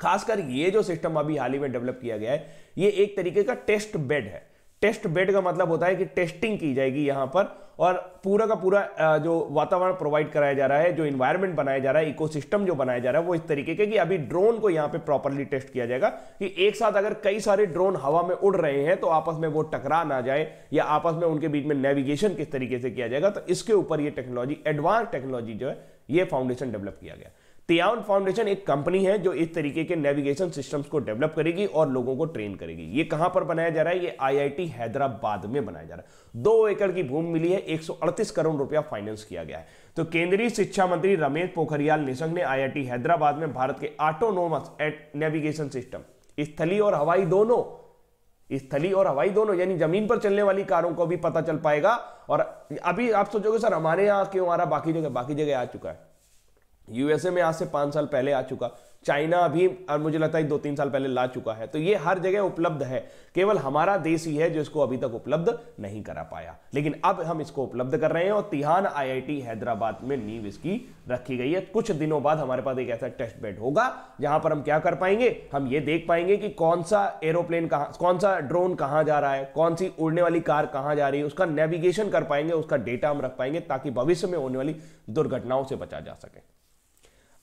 खासकर ये जो सिस्टम अभी हाल ही में डेवलप किया गया है ये एक तरीके का टेस्ट बेड है टेस्ट बेड का मतलब होता है कि टेस्टिंग की जाएगी यहाँ पर और पूरा का पूरा जो वातावरण प्रोवाइड कराया जा रहा है जो इन्वायरमेंट बनाया जा रहा है इकोसिस्टम जो बनाया जा रहा है वो इस तरीके के कि अभी ड्रोन को यहाँ पे प्रॉपरली टेस्ट किया जाएगा कि एक साथ अगर कई सारे ड्रोन हवा में उड़ रहे हैं तो आपस में वो टकरा ना जाए या आपस में उनके बीच में नेविगेशन किस तरीके से किया जाएगा तो इसके ऊपर ये टेक्नोलॉजी एडवांस टेक्नोलॉजी जो है ये फाउंडेशन डेवलप किया गया तियान फाउंडेशन एक कंपनी है जो इस तरीके के नेविगेशन सिस्टम्स को डेवलप करेगी और लोगों को ट्रेन करेगी ये कहां पर बनाया जा रहा है ये आईआईटी हैदराबाद में बनाया जा रहा है दो एकड़ की भूमि मिली है 138 करोड़ रुपया फाइनेंस किया गया है तो केंद्रीय शिक्षा मंत्री रमेश पोखरियाल निशंक ने आई हैदराबाद में भारत के ऑटोनोमस एट नेविगेशन सिस्टम स्थली और हवाई दोनों स्थली और हवाई दोनों यानी जमीन पर चलने वाली कारों को भी पता चल पाएगा और अभी आप सोचोगे सर हमारे यहाँ क्यों आ रहा बाकी जगह बाकी जगह आ चुका है यूएसए में आज से पांच साल पहले आ चुका चाइना भी और मुझे लगता है दो तीन साल पहले ला चुका है तो ये हर जगह उपलब्ध है केवल हमारा देश ही है जो इसको अभी तक उपलब्ध नहीं करा पाया लेकिन अब हम इसको उपलब्ध कर रहे हैं और तिहान आईआईटी हैदराबाद में नींव इसकी रखी गई है कुछ दिनों बाद हमारे पास एक ऐसा टेस्ट बेड होगा जहां पर हम क्या कर पाएंगे हम ये देख पाएंगे कि कौन सा एरोप्लेन कहाँ कौन सा ड्रोन कहाँ जा रहा है कौन सी उड़ने वाली कार कहाँ जा रही है उसका नेविगेशन कर पाएंगे उसका डेटा हम रख पाएंगे ताकि भविष्य में होने वाली दुर्घटनाओं से बचा जा सके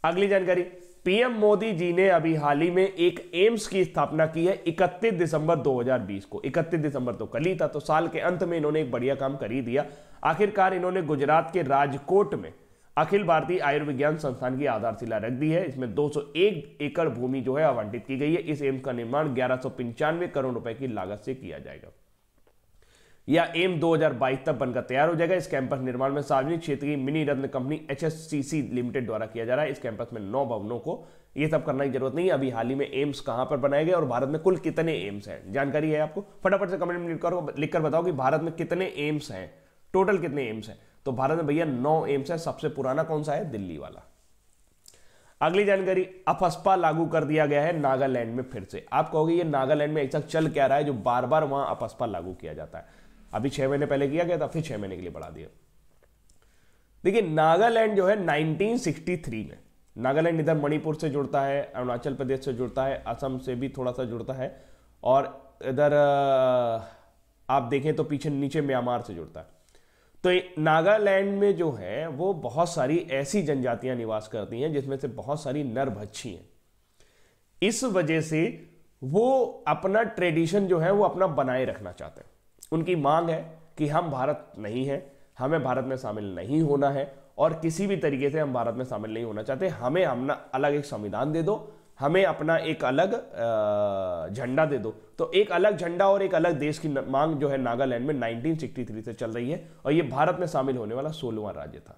अगली जानकारी पीएम मोदी जी ने अभी हाल ही में एक एम्स की स्थापना की है 31 दिसंबर 2020 को 31 दिसंबर तो कल ही था तो साल के अंत में इन्होंने एक बढ़िया काम कर ही दिया आखिरकार इन्होंने गुजरात के राजकोट में अखिल भारतीय आयुर्विज्ञान संस्थान की आधारशिला रख दी है इसमें 201 एकड़ भूमि जो है आवंटित की गई है इस एम्स का निर्माण ग्यारह करोड़ रुपए की लागत से किया जाएगा या एम 2022 तक बनकर तैयार हो जाएगा इस कैंपस निर्माण में सार्वजनिक क्षेत्र की mini ratna company H limited द्वारा किया जा रहा है इस कैंपस में नौ भवनों को ये सब करने की जरूरत नहीं है अभी हाल ही में एम्स कहां पर बनाए गए और भारत में कुल कितने एम्स हैं जानकारी है आपको फटाफट से कमेंट में लिखकर लिखकर बताओ कि भारत में कितने एम्स हैं टोटल कितने एम्स हैं तो भारत में भैया नौ एम्स है सबसे पुराना कौन सा है दिल्ली वाला अगली जानकारी अपस्पा लागू कर दिया गया है नागालैंड में फिर से आप कहोगे ये नागालैंड में ऐसा चल क्या रहा है जो बार बार वहां अपस्पा लागू किया जाता है अभी छह महीने पहले किया गया था फिर छह महीने के लिए बढ़ा दिया देखिए नागालैंड जो है 1963 में नागालैंड इधर मणिपुर से जुड़ता है अरुणाचल प्रदेश से जुड़ता है असम से भी थोड़ा सा जुड़ता है और इधर आप देखें तो पीछे नीचे म्यांमार से जुड़ता है तो नागालैंड में जो है वो बहुत सारी ऐसी जनजातियां निवास करती हैं जिसमें से बहुत सारी नरभच्छी हैं इस वजह से वो अपना ट्रेडिशन जो है वो अपना बनाए रखना चाहते हैं उनकी मांग है कि हम भारत नहीं हैं हमें भारत में शामिल नहीं होना है और किसी भी तरीके से हम भारत में शामिल नहीं होना चाहते हमें अपना अलग एक संविधान दे दो हमें अपना एक अलग झंडा दे दो तो एक अलग झंडा और एक अलग देश की मांग जो है नागालैंड में 1963 से चल रही है और यह भारत में शामिल होने वाला सोलहवां राज्य था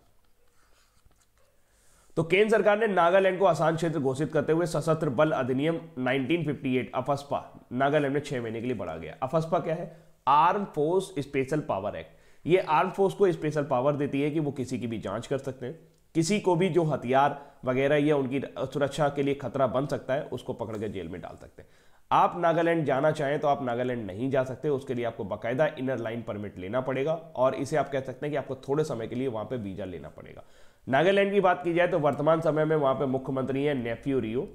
तो केंद्र सरकार ने नागालैंड को आसान क्षेत्र घोषित करते हुए सशस्त्र बल अधिनियम 1958 अफस्पा नागालैंड में छह महीने के लिए बढ़ा गया अफस्पा क्या है arm force special power act ये आर्म फोर्स को स्पेशल पावर देती है कि वो किसी की भी जांच कर सकते हैं किसी को भी जो हथियार वगैरह या उनकी सुरक्षा के लिए खतरा बन सकता है उसको पकड़ कर जेल में डाल सकते हैं आप नागालैंड जाना चाहें तो आप नागालैंड नहीं जा सकते उसके लिए आपको बकायदा इनर लाइन परमिट लेना पड़ेगा और इसे आप कह सकते हैं कि आपको थोड़े समय के लिए वहां पे वीज़ा लेना पड़ेगा नागालैंड की बात की जाए तो वर्तमान समय में वहां पे मुख्यमंत्री हैं नेफ्यू रियो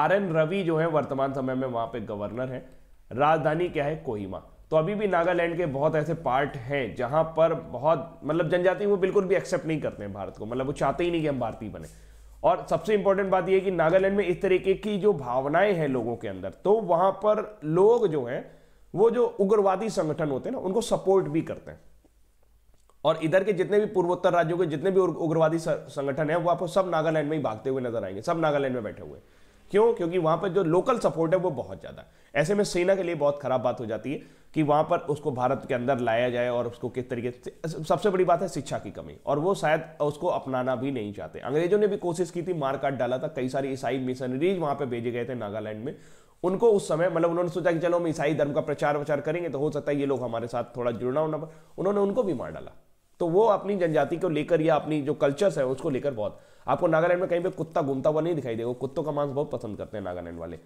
आर एन रवि जो है वर्तमान समय में वहां पे गवर्नर हैं राजधानी क्या है कोहिमा तो अभी भी नागालैंड के बहुत ऐसे पार्ट हैं जहां पर बहुत मतलब जनजाति वो बिल्कुल भी एक्सेप्ट नहीं करते हैं भारत को मतलब वो चाहते ही नहीं कि हम भारतीय बने और सबसे इंपॉर्टेंट बात यह कि नागालैंड में इस तरीके की जो भावनाएं हैं लोगों के अंदर तो वहां पर लोग जो हैं वो जो उग्रवादी संगठन होते हैं ना उनको सपोर्ट भी करते हैं और इधर के जितने भी पूर्वोत्तर राज्यों के जितने भी उग्रवादी संगठन है वो आपको सब नागालैंड में ही भागते हुए नजर आएंगे सब नागालैंड में बैठे हुए हैं क्यों क्योंकि वहां पर जो लोकल सपोर्ट है वो बहुत ज़्यादा ऐसे में सेना के लिए बहुत खराब बात हो जाती है कि वहां पर उसको भारत के अंदर लाया जाए और उसको किस तरीके से सबसे बड़ी बात है शिक्षा की कमी और वो शायद उसको अपनाना भी नहीं चाहते अंग्रेजों ने भी कोशिश की थी मार काट डाला था कई सारी ईसाई मिशनरीज वहां पर भेजे गए थे नागालैंड में उनको उस समय मतलब उन्होंने सोचा कि चलो हम ईसाई धर्म का प्रचार वचार करेंगे तो हो सकता है ये लोग हमारे साथ थोड़ा जुड़ना होना उन्होंने उनको भी मार डाला तो वो अपनी जनजाति को लेकर या अपनी जो कल्चर्स है उसको लेकर बहुत आपको नागालैंड में कहीं पे कुत्ता घूमता हुआ नहीं दिखाई देगा कुत्तों का मांस बहुत पसंद करते हैं नागालैंड वाले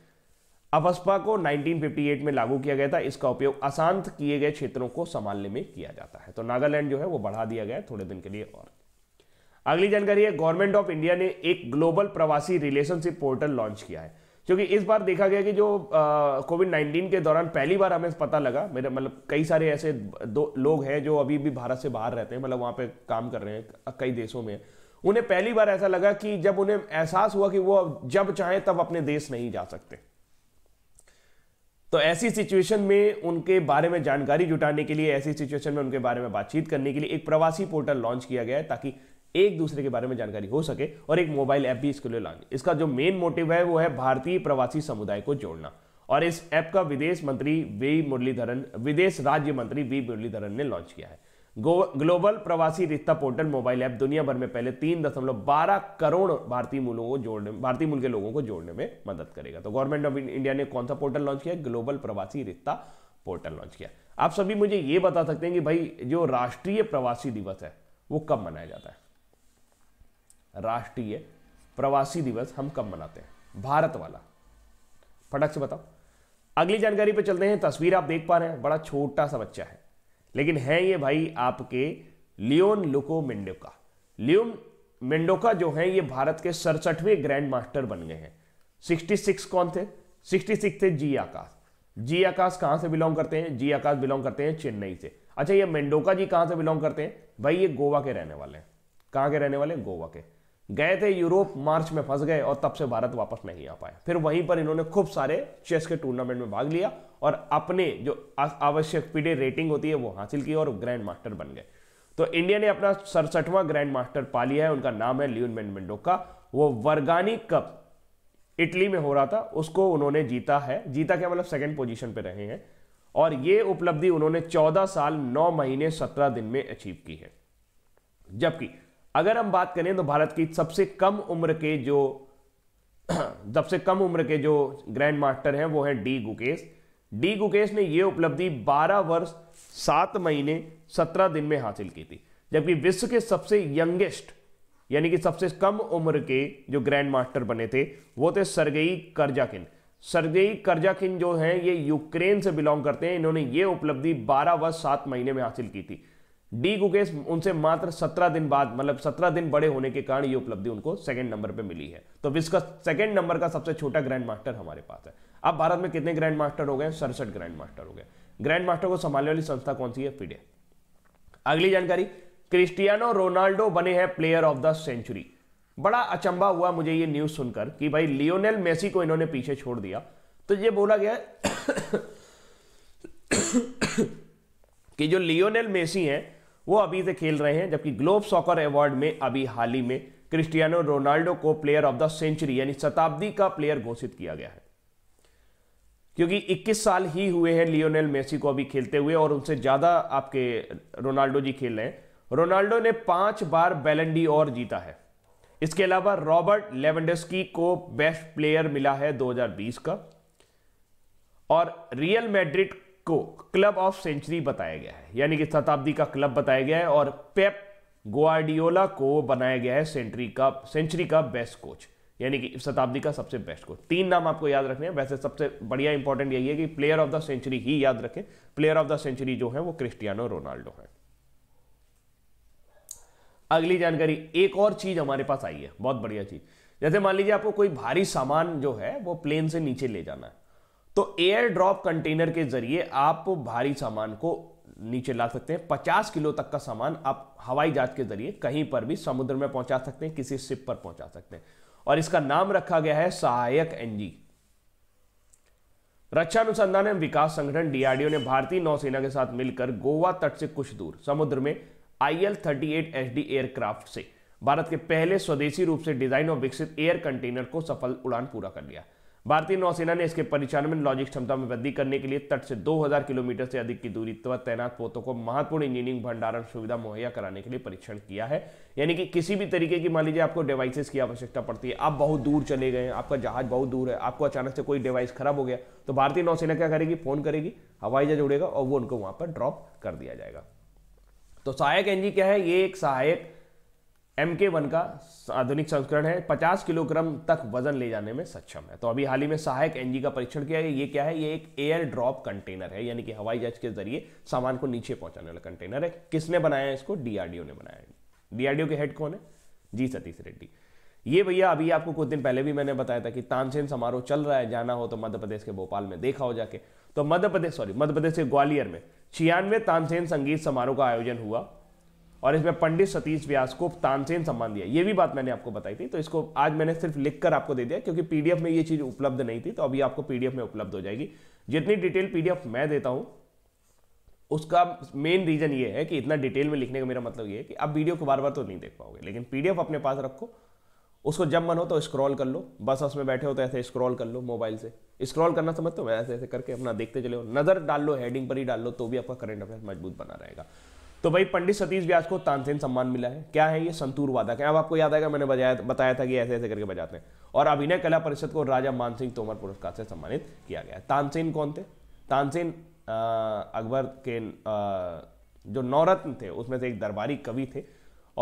अपस्पा को 1958 में लागू किया गया था इसका उपयोग अशांत किए गए क्षेत्रों को संभालने में किया जाता है तो नागालैंड जो है वो बढ़ा दिया गया है थोड़े दिन के लिए और अगली जानकारी है गवर्नमेंट ऑफ इंडिया ने एक ग्लोबल प्रवासी रिलेशनशिप पोर्टल लॉन्च किया है क्योंकि इस बार देखा गया कि जो कोविड नाइन्टीन के दौरान पहली बार हमें पता लगा मेरे मतलब कई सारे ऐसे दो लोग हैं जो अभी भी भारत से बाहर रहते हैं मतलब वहाँ पे काम कर रहे हैं कई देशों में उन्हें पहली बार ऐसा लगा कि जब उन्हें एहसास हुआ कि वो जब चाहे तब अपने देश नहीं जा सकते तो ऐसी सिचुएशन में उनके बारे में जानकारी जुटाने के लिए ऐसी सिचुएशन में उनके बारे में बातचीत करने के लिए एक प्रवासी पोर्टल लॉन्च किया गया है ताकि एक दूसरे के बारे में जानकारी हो सके और एक मोबाइल ऐप भी इसके लिए लॉन्च इसका जो मेन मोटिव है वो है भारतीय प्रवासी समुदाय को जोड़ना और इस ऐप का विदेश मंत्री वी मुरलीधरन विदेश राज्य मंत्री वी मुरलीधरन ने लॉन्च किया है ग्लोबल प्रवासी रिश्ता पोर्टल मोबाइल ऐप दुनिया भर में पहले तीन दशमलव बारह करोड़ भारतीय मूलों को जोड़ने भारतीय मूल के लोगों को जोड़ने में मदद करेगा तो गवर्नमेंट ऑफ इंडिया ने कौन सा पोर्टल लॉन्च किया ग्लोबल प्रवासी रिश्ता पोर्टल लॉन्च किया आप सभी मुझे ये बता सकते हैं कि भाई जो राष्ट्रीय प्रवासी दिवस है वो कब मनाया जाता है राष्ट्रीय प्रवासी दिवस हम कब मनाते हैं भारत वाला फटक से बताओ अगली जानकारी पर चलते हैं तस्वीर आप देख पा रहे हैं बड़ा छोटा सा बच्चा है लेकिन है ये भाई आपके लियोन लुको मेंडोका लियोन मेंडोका जो है ये भारत के सड़सठवें ग्रैंड मास्टर बन गए हैं 66 कौन थे 66 थे जी आकाश जी आकाश कहां से बिलोंग करते हैं जी आकाश बिलोंग करते हैं चेन्नई से अच्छा ये मेंडोका जी कहां से बिलोंग करते हैं भाई ये गोवा के रहने वाले हैं कहां के रहने वाले गोवा के गए थे यूरोप मार्च में फंस गए और तब से भारत वापस नहीं आ पाया फिर वहीं पर इन्होंने खूब सारे चेस के टूर्नामेंट में भाग लिया और अपने जो आवश्यक पीडे रेटिंग होती है वो हासिल की और ग्रैंड मास्टर बन गए तो इंडिया ने अपना सड़सठवां ग्रैंड मास्टर पा लिया है उनका नाम है लियोन मेनमेंडो का वो वर्गानी कप इटली में हो रहा था उसको उन्होंने जीता है जीता क्या मतलब सेकेंड पोजिशन पे रहे हैं और ये उपलब्धि उन्होंने चौदह साल नौ महीने सत्रह दिन में अचीव की है जबकि अगर हम बात करें तो भारत की सबसे कम उम्र के जो सबसे कम उम्र के जो ग्रैंड मास्टर हैं वो हैं डी गुकेश डी गुकेश ने यह उपलब्धि 12 वर्ष 7 महीने 17 दिन में हासिल की थी जबकि विश्व के सबसे यंगेस्ट यानी कि सबसे कम उम्र के जो ग्रैंड मास्टर बने थे वो थे सरगई करजाकिन सरगेई करजाकिन जो हैं ये यूक्रेन से बिलोंग करते हैं इन्होंने ये उपलब्धि 12 वर्ष 7 महीने में हासिल की थी डी गुकेश उनसे मात्र सत्रह दिन बाद मतलब सत्रह दिन बड़े होने के कारण ये उपलब्धि उनको सेकंड नंबर पे मिली है तो विश्व का सेकंड नंबर का सबसे छोटा ग्रैंड मास्टर हमारे पास है अब भारत में कितने ग्रैंड मास्टर हो गए सड़सठ ग्रैंड मास्टर हो गए ग्रैंड मास्टर को संभालने वाली संस्था कौन सी है फिडे अगली जानकारी क्रिस्टियानो रोनाल्डो बने हैं प्लेयर ऑफ द सेंचुरी बड़ा अचंबा हुआ मुझे ये न्यूज सुनकर कि भाई लियोनेल मेसी को इन्होंने पीछे छोड़ दिया तो ये बोला गया कि जो लियोनेल मेसी हैं वो अभी से खेल रहे हैं जबकि ग्लोब सॉकर अवार्ड में अभी हाल ही में क्रिस्टियानो रोनाल्डो को प्लेयर ऑफ द सेंचुरी यानी शताब्दी का प्लेयर घोषित किया गया है क्योंकि 21 साल ही हुए हैं लियोनेल मेसी को अभी खेलते हुए और उनसे ज़्यादा आपके रोनाल्डो जी खेल रहे हैं रोनाल्डो ने पांच बार बैलेंडी और जीता है इसके अलावा रॉबर्ट लेवेंडस्की को बेस्ट प्लेयर मिला है 2020 का और रियल मैड्रिड को क्लब ऑफ सेंचुरी बताया गया है यानी कि शताब्दी का क्लब बताया गया है और पेप गोआडियोला को बनाया गया है सेंचुरी का सेंचुरी का बेस्ट कोच यानी कि शताब्दी का सबसे बेस्ट कोच तीन नाम आपको याद रखने हैं वैसे सबसे बढ़िया इंपॉर्टेंट यही है कि प्लेयर ऑफ द सेंचुरी ही याद रखें प्लेयर ऑफ द सेंचुरी जो है वो क्रिस्टियानो रोनाल्डो है अगली जानकारी एक और चीज हमारे पास आई है बहुत बढ़िया चीज जैसे मान लीजिए आपको कोई भारी सामान जो है वो प्लेन से नीचे ले जाना है तो एयर ड्रॉप कंटेनर के जरिए आप भारी सामान को नीचे ला सकते हैं 50 किलो तक का सामान आप हवाई जहाज के जरिए कहीं पर भी समुद्र में पहुंचा सकते हैं किसी शिप पर पहुंचा सकते हैं और इसका नाम रखा गया है सहायक एनजी रक्षा अनुसंधान एवं विकास संगठन डीआरडीओ ने भारतीय नौसेना के साथ मिलकर गोवा तट से कुछ दूर समुद्र में I L thirty eight H D aircraft से भारत के पहले स्वदेशी रूप से डिजाइन और विकसित एयर कंटेनर को सफल उड़ान पूरा कर लिया भारतीय नौसेना ने इसके परिचालन लॉजिक क्षमता में वृद्धि करने के लिए तट से 2000 किलोमीटर से अधिक की दूरी पर तैनात पोतों को महत्वपूर्ण इंजीनियरिंग भंडारण सुविधा मुहैया कराने के लिए परीक्षण किया है यानी कि किसी भी तरीके की मान लीजिए आपको डिवाइसेस की आवश्यकता पड़ती है आप बहुत दूर चले गए आपका जहाज बहुत दूर है आपको अचानक से कोई डिवाइस खराब हो गया तो भारतीय नौसेना क्या करेगी फोन करेगी हवाई जहाज उड़ेगा और वो उनको वहां पर ड्रॉप कर दिया जाएगा तो सहायक एनजी क्या है ये एक सहायक एम के वन का आधुनिक संस्करण है 50 किलोग्राम तक वजन ले जाने में सक्षम है तो अभी हाल ही में सहायक एनजी का परीक्षण किया है ये क्या है ये एक एयर ड्रॉप कंटेनर है यानी कि हवाई जहाज के जरिए सामान को नीचे पहुंचाने वाला कंटेनर है किसने बनाया है इसको डीआरडीओ ने बनाया है डीआरडीओ के हेड कौन है जी सतीश रेड्डी ये भैया अभी आपको कुछ दिन पहले भी मैंने बताया था कि तानसेन समारोह चल रहा है जाना हो तो मध्य प्रदेश के भोपाल में देखा हो जाके तो मध्य प्रदेश सॉरी मध्य प्रदेश के ग्वालियर में छियानवे तानसेन संगीत समारोह का आयोजन हुआ और इसमें पंडित सतीश व्यास को तानसेन सम्मान दिया ये भी बात मैंने आपको बताई थी तो इसको आज मैंने सिर्फ लिखकर आपको दे दिया क्योंकि पीडीएफ में ये चीज़ उपलब्ध नहीं थी तो अभी आपको पीडीएफ में उपलब्ध हो जाएगी जितनी डिटेल पीडीएफ मैं देता हूं उसका मेन रीजन ये है कि इतना डिटेल में लिखने का मेरा मतलब ये है कि आप वीडियो को बार बार तो नहीं देख पाओगे लेकिन पीडीएफ अपने पास रखो उसको जब मन हो तो स्क्रॉल कर लो बस उसमें बैठे हो तो ऐसे स्क्रॉल कर लो मोबाइल से स्क्रॉल करना समझते हो ऐसे ऐसे करके अपना देखते चले हो नज़र डाल लो हेडिंग पर ही डाल लो तो भी आपका करंट अफेयर मजबूत बना रहेगा तो भाई पंडित सतीश व्यास को तानसेन सम्मान मिला है क्या है ये संतूर वादक है अब आपको याद आएगा मैंने बजाया बताया था कि ऐसे ऐसे करके बजाते हैं और अभिनय कला परिषद को राजा मानसिंह तोमर पुरस्कार से सम्मानित किया गया तानसेन कौन थे तानसेन अकबर के आ, जो नौरत्न थे उसमें से एक दरबारी कवि थे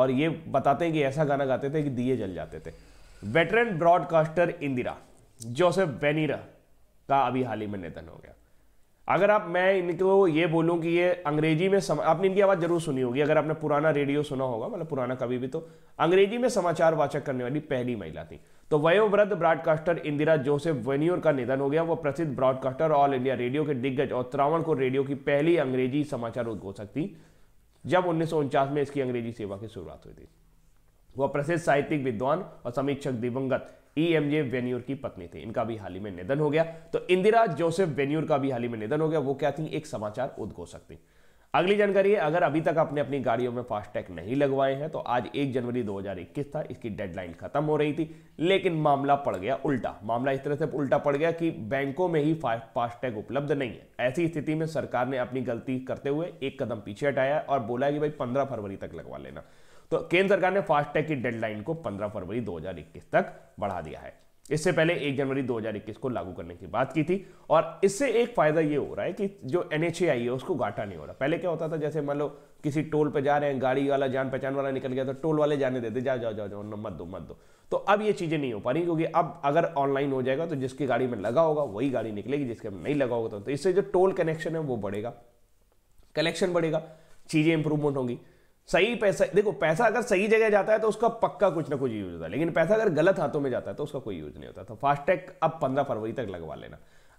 और ये बताते हैं कि ऐसा गाना गाते थे कि दिए जल जाते थे वेटरन ब्रॉडकास्टर इंदिरा जोसेफ वेनिरा का अभी हाल ही में निधन हो गया अगर आप मैं इनको ये बोलूं कि ये अंग्रेजी में समा... आपने इनकी आवाज़ जरूर सुनी होगी अगर आपने पुराना रेडियो सुना होगा मतलब पुराना कभी भी तो अंग्रेजी में समाचार वाचक करने वाली पहली महिला थी तो वयोवृद्ध ब्रॉडकास्टर इंदिरा जोसेफ वेन्यूर का निधन हो गया वो प्रसिद्ध ब्रॉडकास्टर ऑल इंडिया रेडियो के दिग्गज और त्रावण को रेडियो की पहली अंग्रेजी समाचार उद्घोषक थी जब उन्नीस में इसकी अंग्रेजी सेवा की शुरुआत हुई थी वह प्रसिद्ध साहित्यिक विद्वान और समीक्षक दिवंगत ईएमजे एम वेन्यूर की पत्नी थी इनका भी हाल ही में निधन हो गया तो इंदिरा जोसेफ वेन्यूर का भी हाल ही में निधन हो गया वो क्या थी एक समाचार उद्घोषक थी अगली जानकारी है अगर अभी तक आपने अपनी गाड़ियों में फास्टैग नहीं लगवाए हैं तो आज 1 जनवरी 2021 था इसकी डेडलाइन खत्म हो रही थी लेकिन मामला पड़ गया उल्टा मामला इस तरह से उल्टा पड़ गया कि बैंकों में ही फास्टैग उपलब्ध नहीं है ऐसी स्थिति में सरकार ने अपनी गलती करते हुए एक कदम पीछे हटाया और बोला कि भाई पंद्रह फरवरी तक लगवा लेना तो केंद्र सरकार ने फास्टैग की डेडलाइन को 15 फरवरी 2021 तक बढ़ा दिया है इससे पहले 1 जनवरी 2021 को लागू करने की बात की थी और इससे एक फायदा ये हो रहा है कि जो एन है उसको घाटा नहीं हो रहा पहले क्या होता था जैसे मान लो किसी टोल पे जा रहे हैं गाड़ी वाला जान पहचान वाला निकल गया तो टोल वाले जाने देते जाओ जाओ जाओ जाओ मत दो मत दो तो अब ये चीज़ें नहीं हो पा रही क्योंकि अब अगर ऑनलाइन हो जाएगा तो जिसकी गाड़ी में लगा होगा वही गाड़ी निकलेगी जिसके में नहीं लगा होगा तो, तो इससे जो टोल कनेक्शन है वो बढ़ेगा कलेक्शन बढ़ेगा चीज़ें इंप्रूवमेंट होंगी सही पैसा देखो पैसा अगर सही जगह जाता है तो उसका पक्का कुछ ना कुछ यूज होता है लेकिन पैसा अगर गलत हाथों में जाता है तो उसका कोई यूज नहीं होता तो फास्टैग अब पंद्रह फरवरी तक लगवा लेना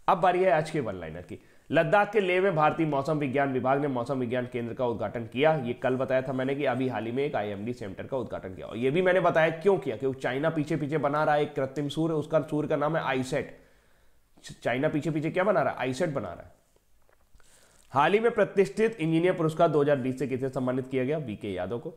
अब बारी है आज के वन लाइनर की लद्दाख के ले में भारतीय मौसम विज्ञान विभाग ने मौसम विज्ञान केंद्र का उद्घाटन किया ये कल बताया था मैंने कि अभी हाल ही में एक आईएमडी सेंटर का उद्घाटन किया और ये भी मैंने बताया क्यों किया क्योंकि चाइना पीछे पीछे बना रहा है एक कृत्रिम सूर्य उसका सूर्य का नाम है आईसेट चाइना पीछे पीछे क्या बना रहा है आईसेट बना रहा है हाल ही में प्रतिष्ठित इंजीनियर पुरस्कार 2020 से किसे सम्मानित किया गया वीके यादव को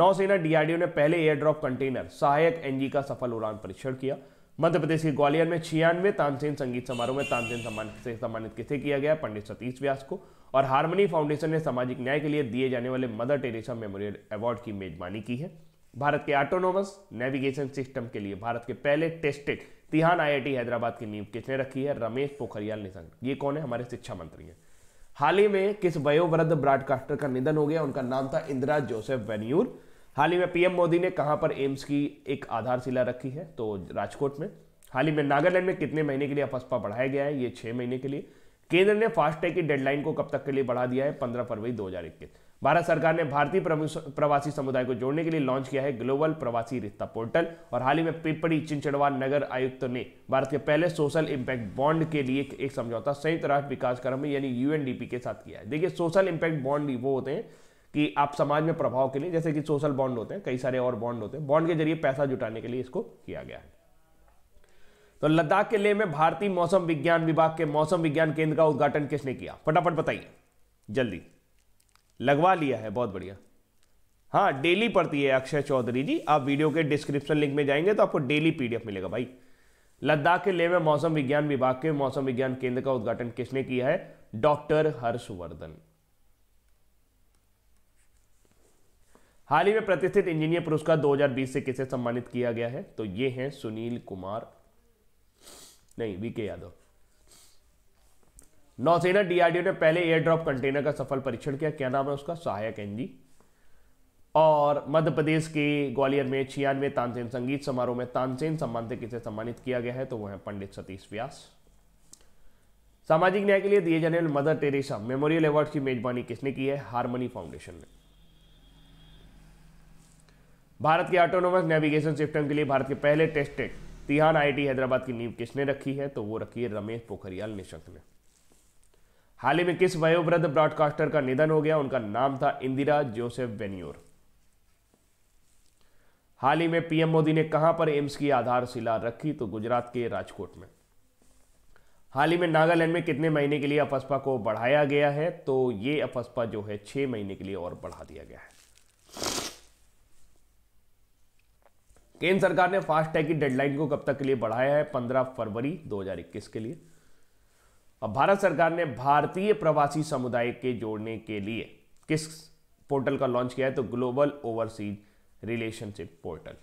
नौसेना डीआरडीओ ने पहले air drop container Sahayak NG का सफल उड़ान परीक्षण किया मध्य प्रदेश के ग्वालियर में छियानवे तानसेन संगीत समारोह में तानसेन सम्मान से सम्मानित किसे किया गया पंडित सतीश व्यास को और हार्मनी फाउंडेशन ने सामाजिक न्याय के लिए दिए जाने वाले मदर टेरेसा मेमोरियल अवार्ड की मेजबानी की है भारत के ऑटोनोमस नेविगेशन सिस्टम के लिए भारत के पहले टेस्टेड तिहान आईआईटी हैदराबाद की नींव किसने रखी है रमेश पोखरियाल निशंक ये कौन है हमारे शिक्षा मंत्री हैं हाल ही में किस वयोवृद्ध ब्रॉडकास्टर का निधन हो गया उनका नाम था इंदिरा जोसेफ वेन्यूर हाल ही में पीएम मोदी ने कहां पर एम्स की एक आधारशिला रखी है तो राजकोट में हाल ही में नागालैंड में कितने महीने के लिए अपस्पा बढ़ाया गया है ये छह महीने के लिए केंद्र ने फास्टैग की डेडलाइन को कब तक के लिए बढ़ा दिया है पंद्रह फरवरी दो हज़ार इक्कीस भारत सरकार ने भारतीय प्रवासी समुदाय को जोड़ने के लिए लॉन्च किया है ग्लोबल प्रवासी रिश्ता पोर्टल और हाल ही में पिपड़ी चिंचड़वा नगर आयुक्त ने भारत के पहले सोशल इंपैक्ट बॉन्ड के लिए एक समझौता संयुक्त राष्ट्र विकास क्रम यानी यूएनडीपी के साथ किया है देखिए सोशल इंपैक्ट बॉन्ड वो होते हैं कि आप समाज में प्रभाव के लिए जैसे कि सोशल बॉन्ड होते हैं कई सारे और बॉन्ड होते हैं बॉन्ड के जरिए पैसा जुटाने के लिए इसको किया गया है तो लद्दाख के लेह में भारतीय मौसम विज्ञान विभाग के मौसम विज्ञान केंद्र का उद्घाटन किसने किया फटाफट बताइए जल्दी लगवा लिया है बहुत बढ़िया हाँ डेली पढ़ती है अक्षय चौधरी जी आप वीडियो के डिस्क्रिप्शन लिंक में जाएंगे तो आपको डेली पीडीएफ मिलेगा भाई लद्दाख के लिए में मौसम विज्ञान विभाग के मौसम विज्ञान केंद्र का उद्घाटन किसने किया है डॉक्टर हर्षवर्धन हाल ही में प्रतिष्ठित इंजीनियर पुरस्कार 2020 से किसे सम्मानित किया गया है तो ये हैं सुनील कुमार नहीं वीके यादव नौसेना डीआरडीओ ने पहले एयर ड्रॉप कंटेनर का सफल परीक्षण किया क्या नाम है उसका सहायक एनजी और मध्य प्रदेश के ग्वालियर में छियानवे तानसेन संगीत समारोह में तानसेन सम्मान से किसे सम्मानित किया गया है तो वह है पंडित सतीश व्यास सामाजिक न्याय के लिए दिए जाने वाले मदर टेरेसा मेमोरियल अवार्ड की मेजबानी किसने की है हारमोनी फाउंडेशन ने भारत के ऑटोनोमस नेविगेशन सिस्टम के लिए भारत के पहले टेस्टेड तिहान आईटी हैदराबाद की नींव किसने रखी है तो वो रखी है रमेश पोखरियाल निशंक ने हाल ही में किस वयोवृद्ध ब्रॉडकास्टर का निधन हो गया उनका नाम था इंदिरा जोसेफ बेन्योर हाल ही में पीएम मोदी ने कहां पर एम्स की आधारशिला रखी तो गुजरात के राजकोट में हाल ही में नागालैंड में कितने महीने के लिए अपस्पा को बढ़ाया गया है तो ये अपस्पा जो है छह महीने के लिए और बढ़ा दिया गया है केंद्र सरकार ने फास्टैग की डेडलाइन को कब तक के लिए बढ़ाया है 15 फरवरी 2021 के लिए अब भारत सरकार ने भारतीय प्रवासी समुदाय के जोड़ने के लिए किस पोर्टल का लॉन्च किया है तो ग्लोबल ओवरसीज रिलेशनशिप पोर्टल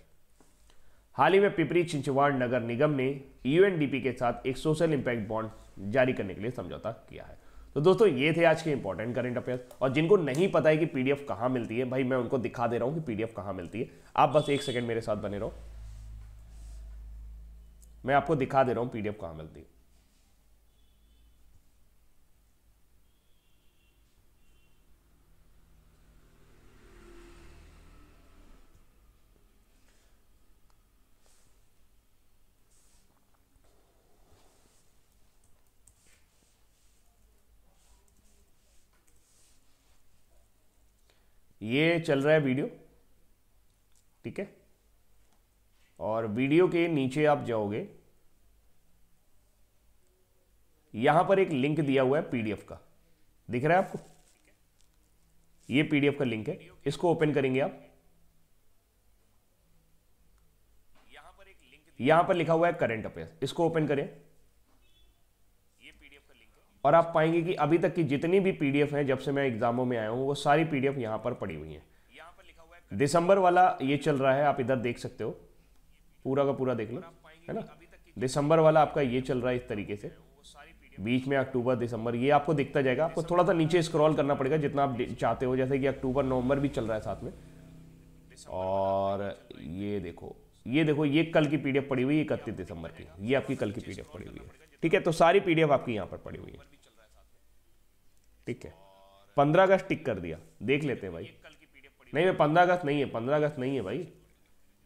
हाल ही में पिपरी छिंचवाड़ नगर निगम ने यूएनडीपी के साथ एक सोशल इंपैक्ट बॉन्ड जारी करने के लिए समझौता किया है तो दोस्तों ये थे आज के इंपॉर्टेंट करंट अफेयर्स और जिनको नहीं पता है कि पीडीएफ कहां मिलती है भाई मैं उनको दिखा दे रहा हूं कि पीडीएफ कहां मिलती है आप बस एक सेकंड मेरे साथ बने रहो मैं आपको दिखा दे रहा हूं पीडीएफ कहां मिलती है ये चल रहा है वीडियो ठीक है और वीडियो के नीचे आप जाओगे यहां पर एक लिंक दिया हुआ है पीडीएफ का दिख रहा है आपको ये पीडीएफ का लिंक है इसको ओपन करेंगे आप यहां पर लिखा हुआ है करंट अफेयर इसको ओपन करें और आप पाएंगे कि अभी तक की जितनी भी पीडीएफ है जब से मैं एग्जामों में आया हूँ वो सारी पीडीएफ यहाँ पर पड़ी हुई है दिसंबर वाला ये चल रहा है आप इधर देख सकते हो पूरा का पूरा देख लो है ना दिसंबर वाला आपका ये चल रहा है इस तरीके से बीच में अक्टूबर दिसंबर ये आपको दिखता जाएगा आपको थोड़ा सा नीचे स्क्रॉल करना पड़ेगा जितना आप चाहते हो जैसे कि अक्टूबर नवंबर भी चल रहा है साथ में और ये देखो ये देखो ये कल की पीडीएफ पड़ी हुई है इकतीस दिसंबर की ये आपकी कल की पीडीएफ पड़ी हुई है ठीक है तो सारी पीडीएफ आपकी यहां पर पड़ी हुई है ठीक है पंद्रह अगस्त टिक कर दिया देख लेते हैं भाई नहीं भाई पंद्रह अगस्त नहीं है पंद्रह अगस्त नहीं है भाई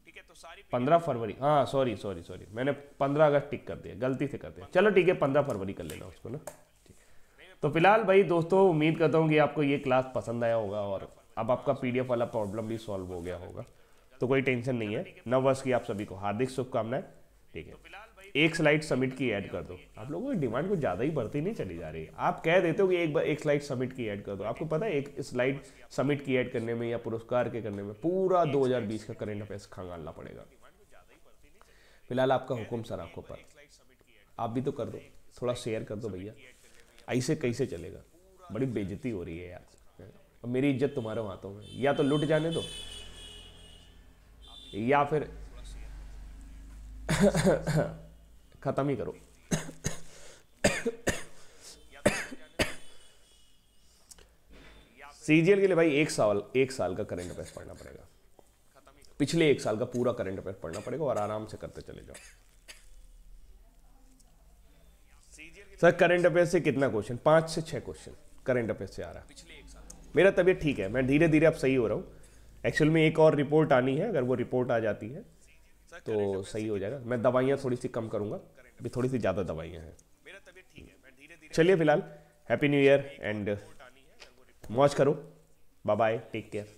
ठीक है तो सारी पंद्रह फरवरी हाँ सॉरी सॉरी सॉरी मैंने पंद्रह अगस्त टिक कर दिया गलती से कर दिया चलो ठीक है पंद्रह फरवरी कर लेना उसको ना तो फिलहाल भाई दोस्तों उम्मीद करता हूँ कि आपको ये क्लास पसंद आया होगा और अब आपका पीडीएफ वाला प्रॉब्लम भी सॉल्व हो गया होगा तो कोई टेंशन नहीं है नव वर्ष की आप सभी को हार्दिक शुभकामनाएं ठीक है एक स्लाइड सबमिट की ऐड कर दो आप लोगों की डिमांड कुछ ज़्यादा ही बढ़ती नहीं चली जा रही है आप कह देते हो कि एक एक स्लाइड सबमिट की ऐड कर दो आपको पता है एक स्लाइड सबमिट की ऐड करने में या पुरस्कार के करने में पूरा 2020 का करेंट अफेयर्स खंगालना पड़ेगा फिलहाल आपका हुक्म सर आपको पर आप भी तो कर दो थोड़ा शेयर कर दो भैया ऐसे कैसे चलेगा बड़ी बेजती हो रही है यार मेरी इज्जत तुम्हारे हाथों में या तो लुट जाने दो या फिर ख़त्म ही करो सीजीएल के लिए भाई एक साल एक साल का करंट अफेयर पढ़ना पड़ेगा पिछले एक साल का पूरा करंट अफेयर पढ़ना पड़ेगा और आराम से करते चले जाओ सर करंट अफेयर से कितना क्वेश्चन पांच से छह क्वेश्चन करंट अफेयर से आ रहा है मेरा तबीयत ठीक है मैं धीरे धीरे अब सही हो रहा हूँ एक्चुअल में एक और रिपोर्ट आनी है अगर वो रिपोर्ट आ जाती है तो सही हो जाएगा मैं दवाइयाँ थोड़ी सी कम करूँगा अभी थोड़ी सी ज़्यादा दवाइयाँ हैं चलिए फिलहाल हैप्पी न्यू ईयर एंड मौज करो बाय बाय टेक केयर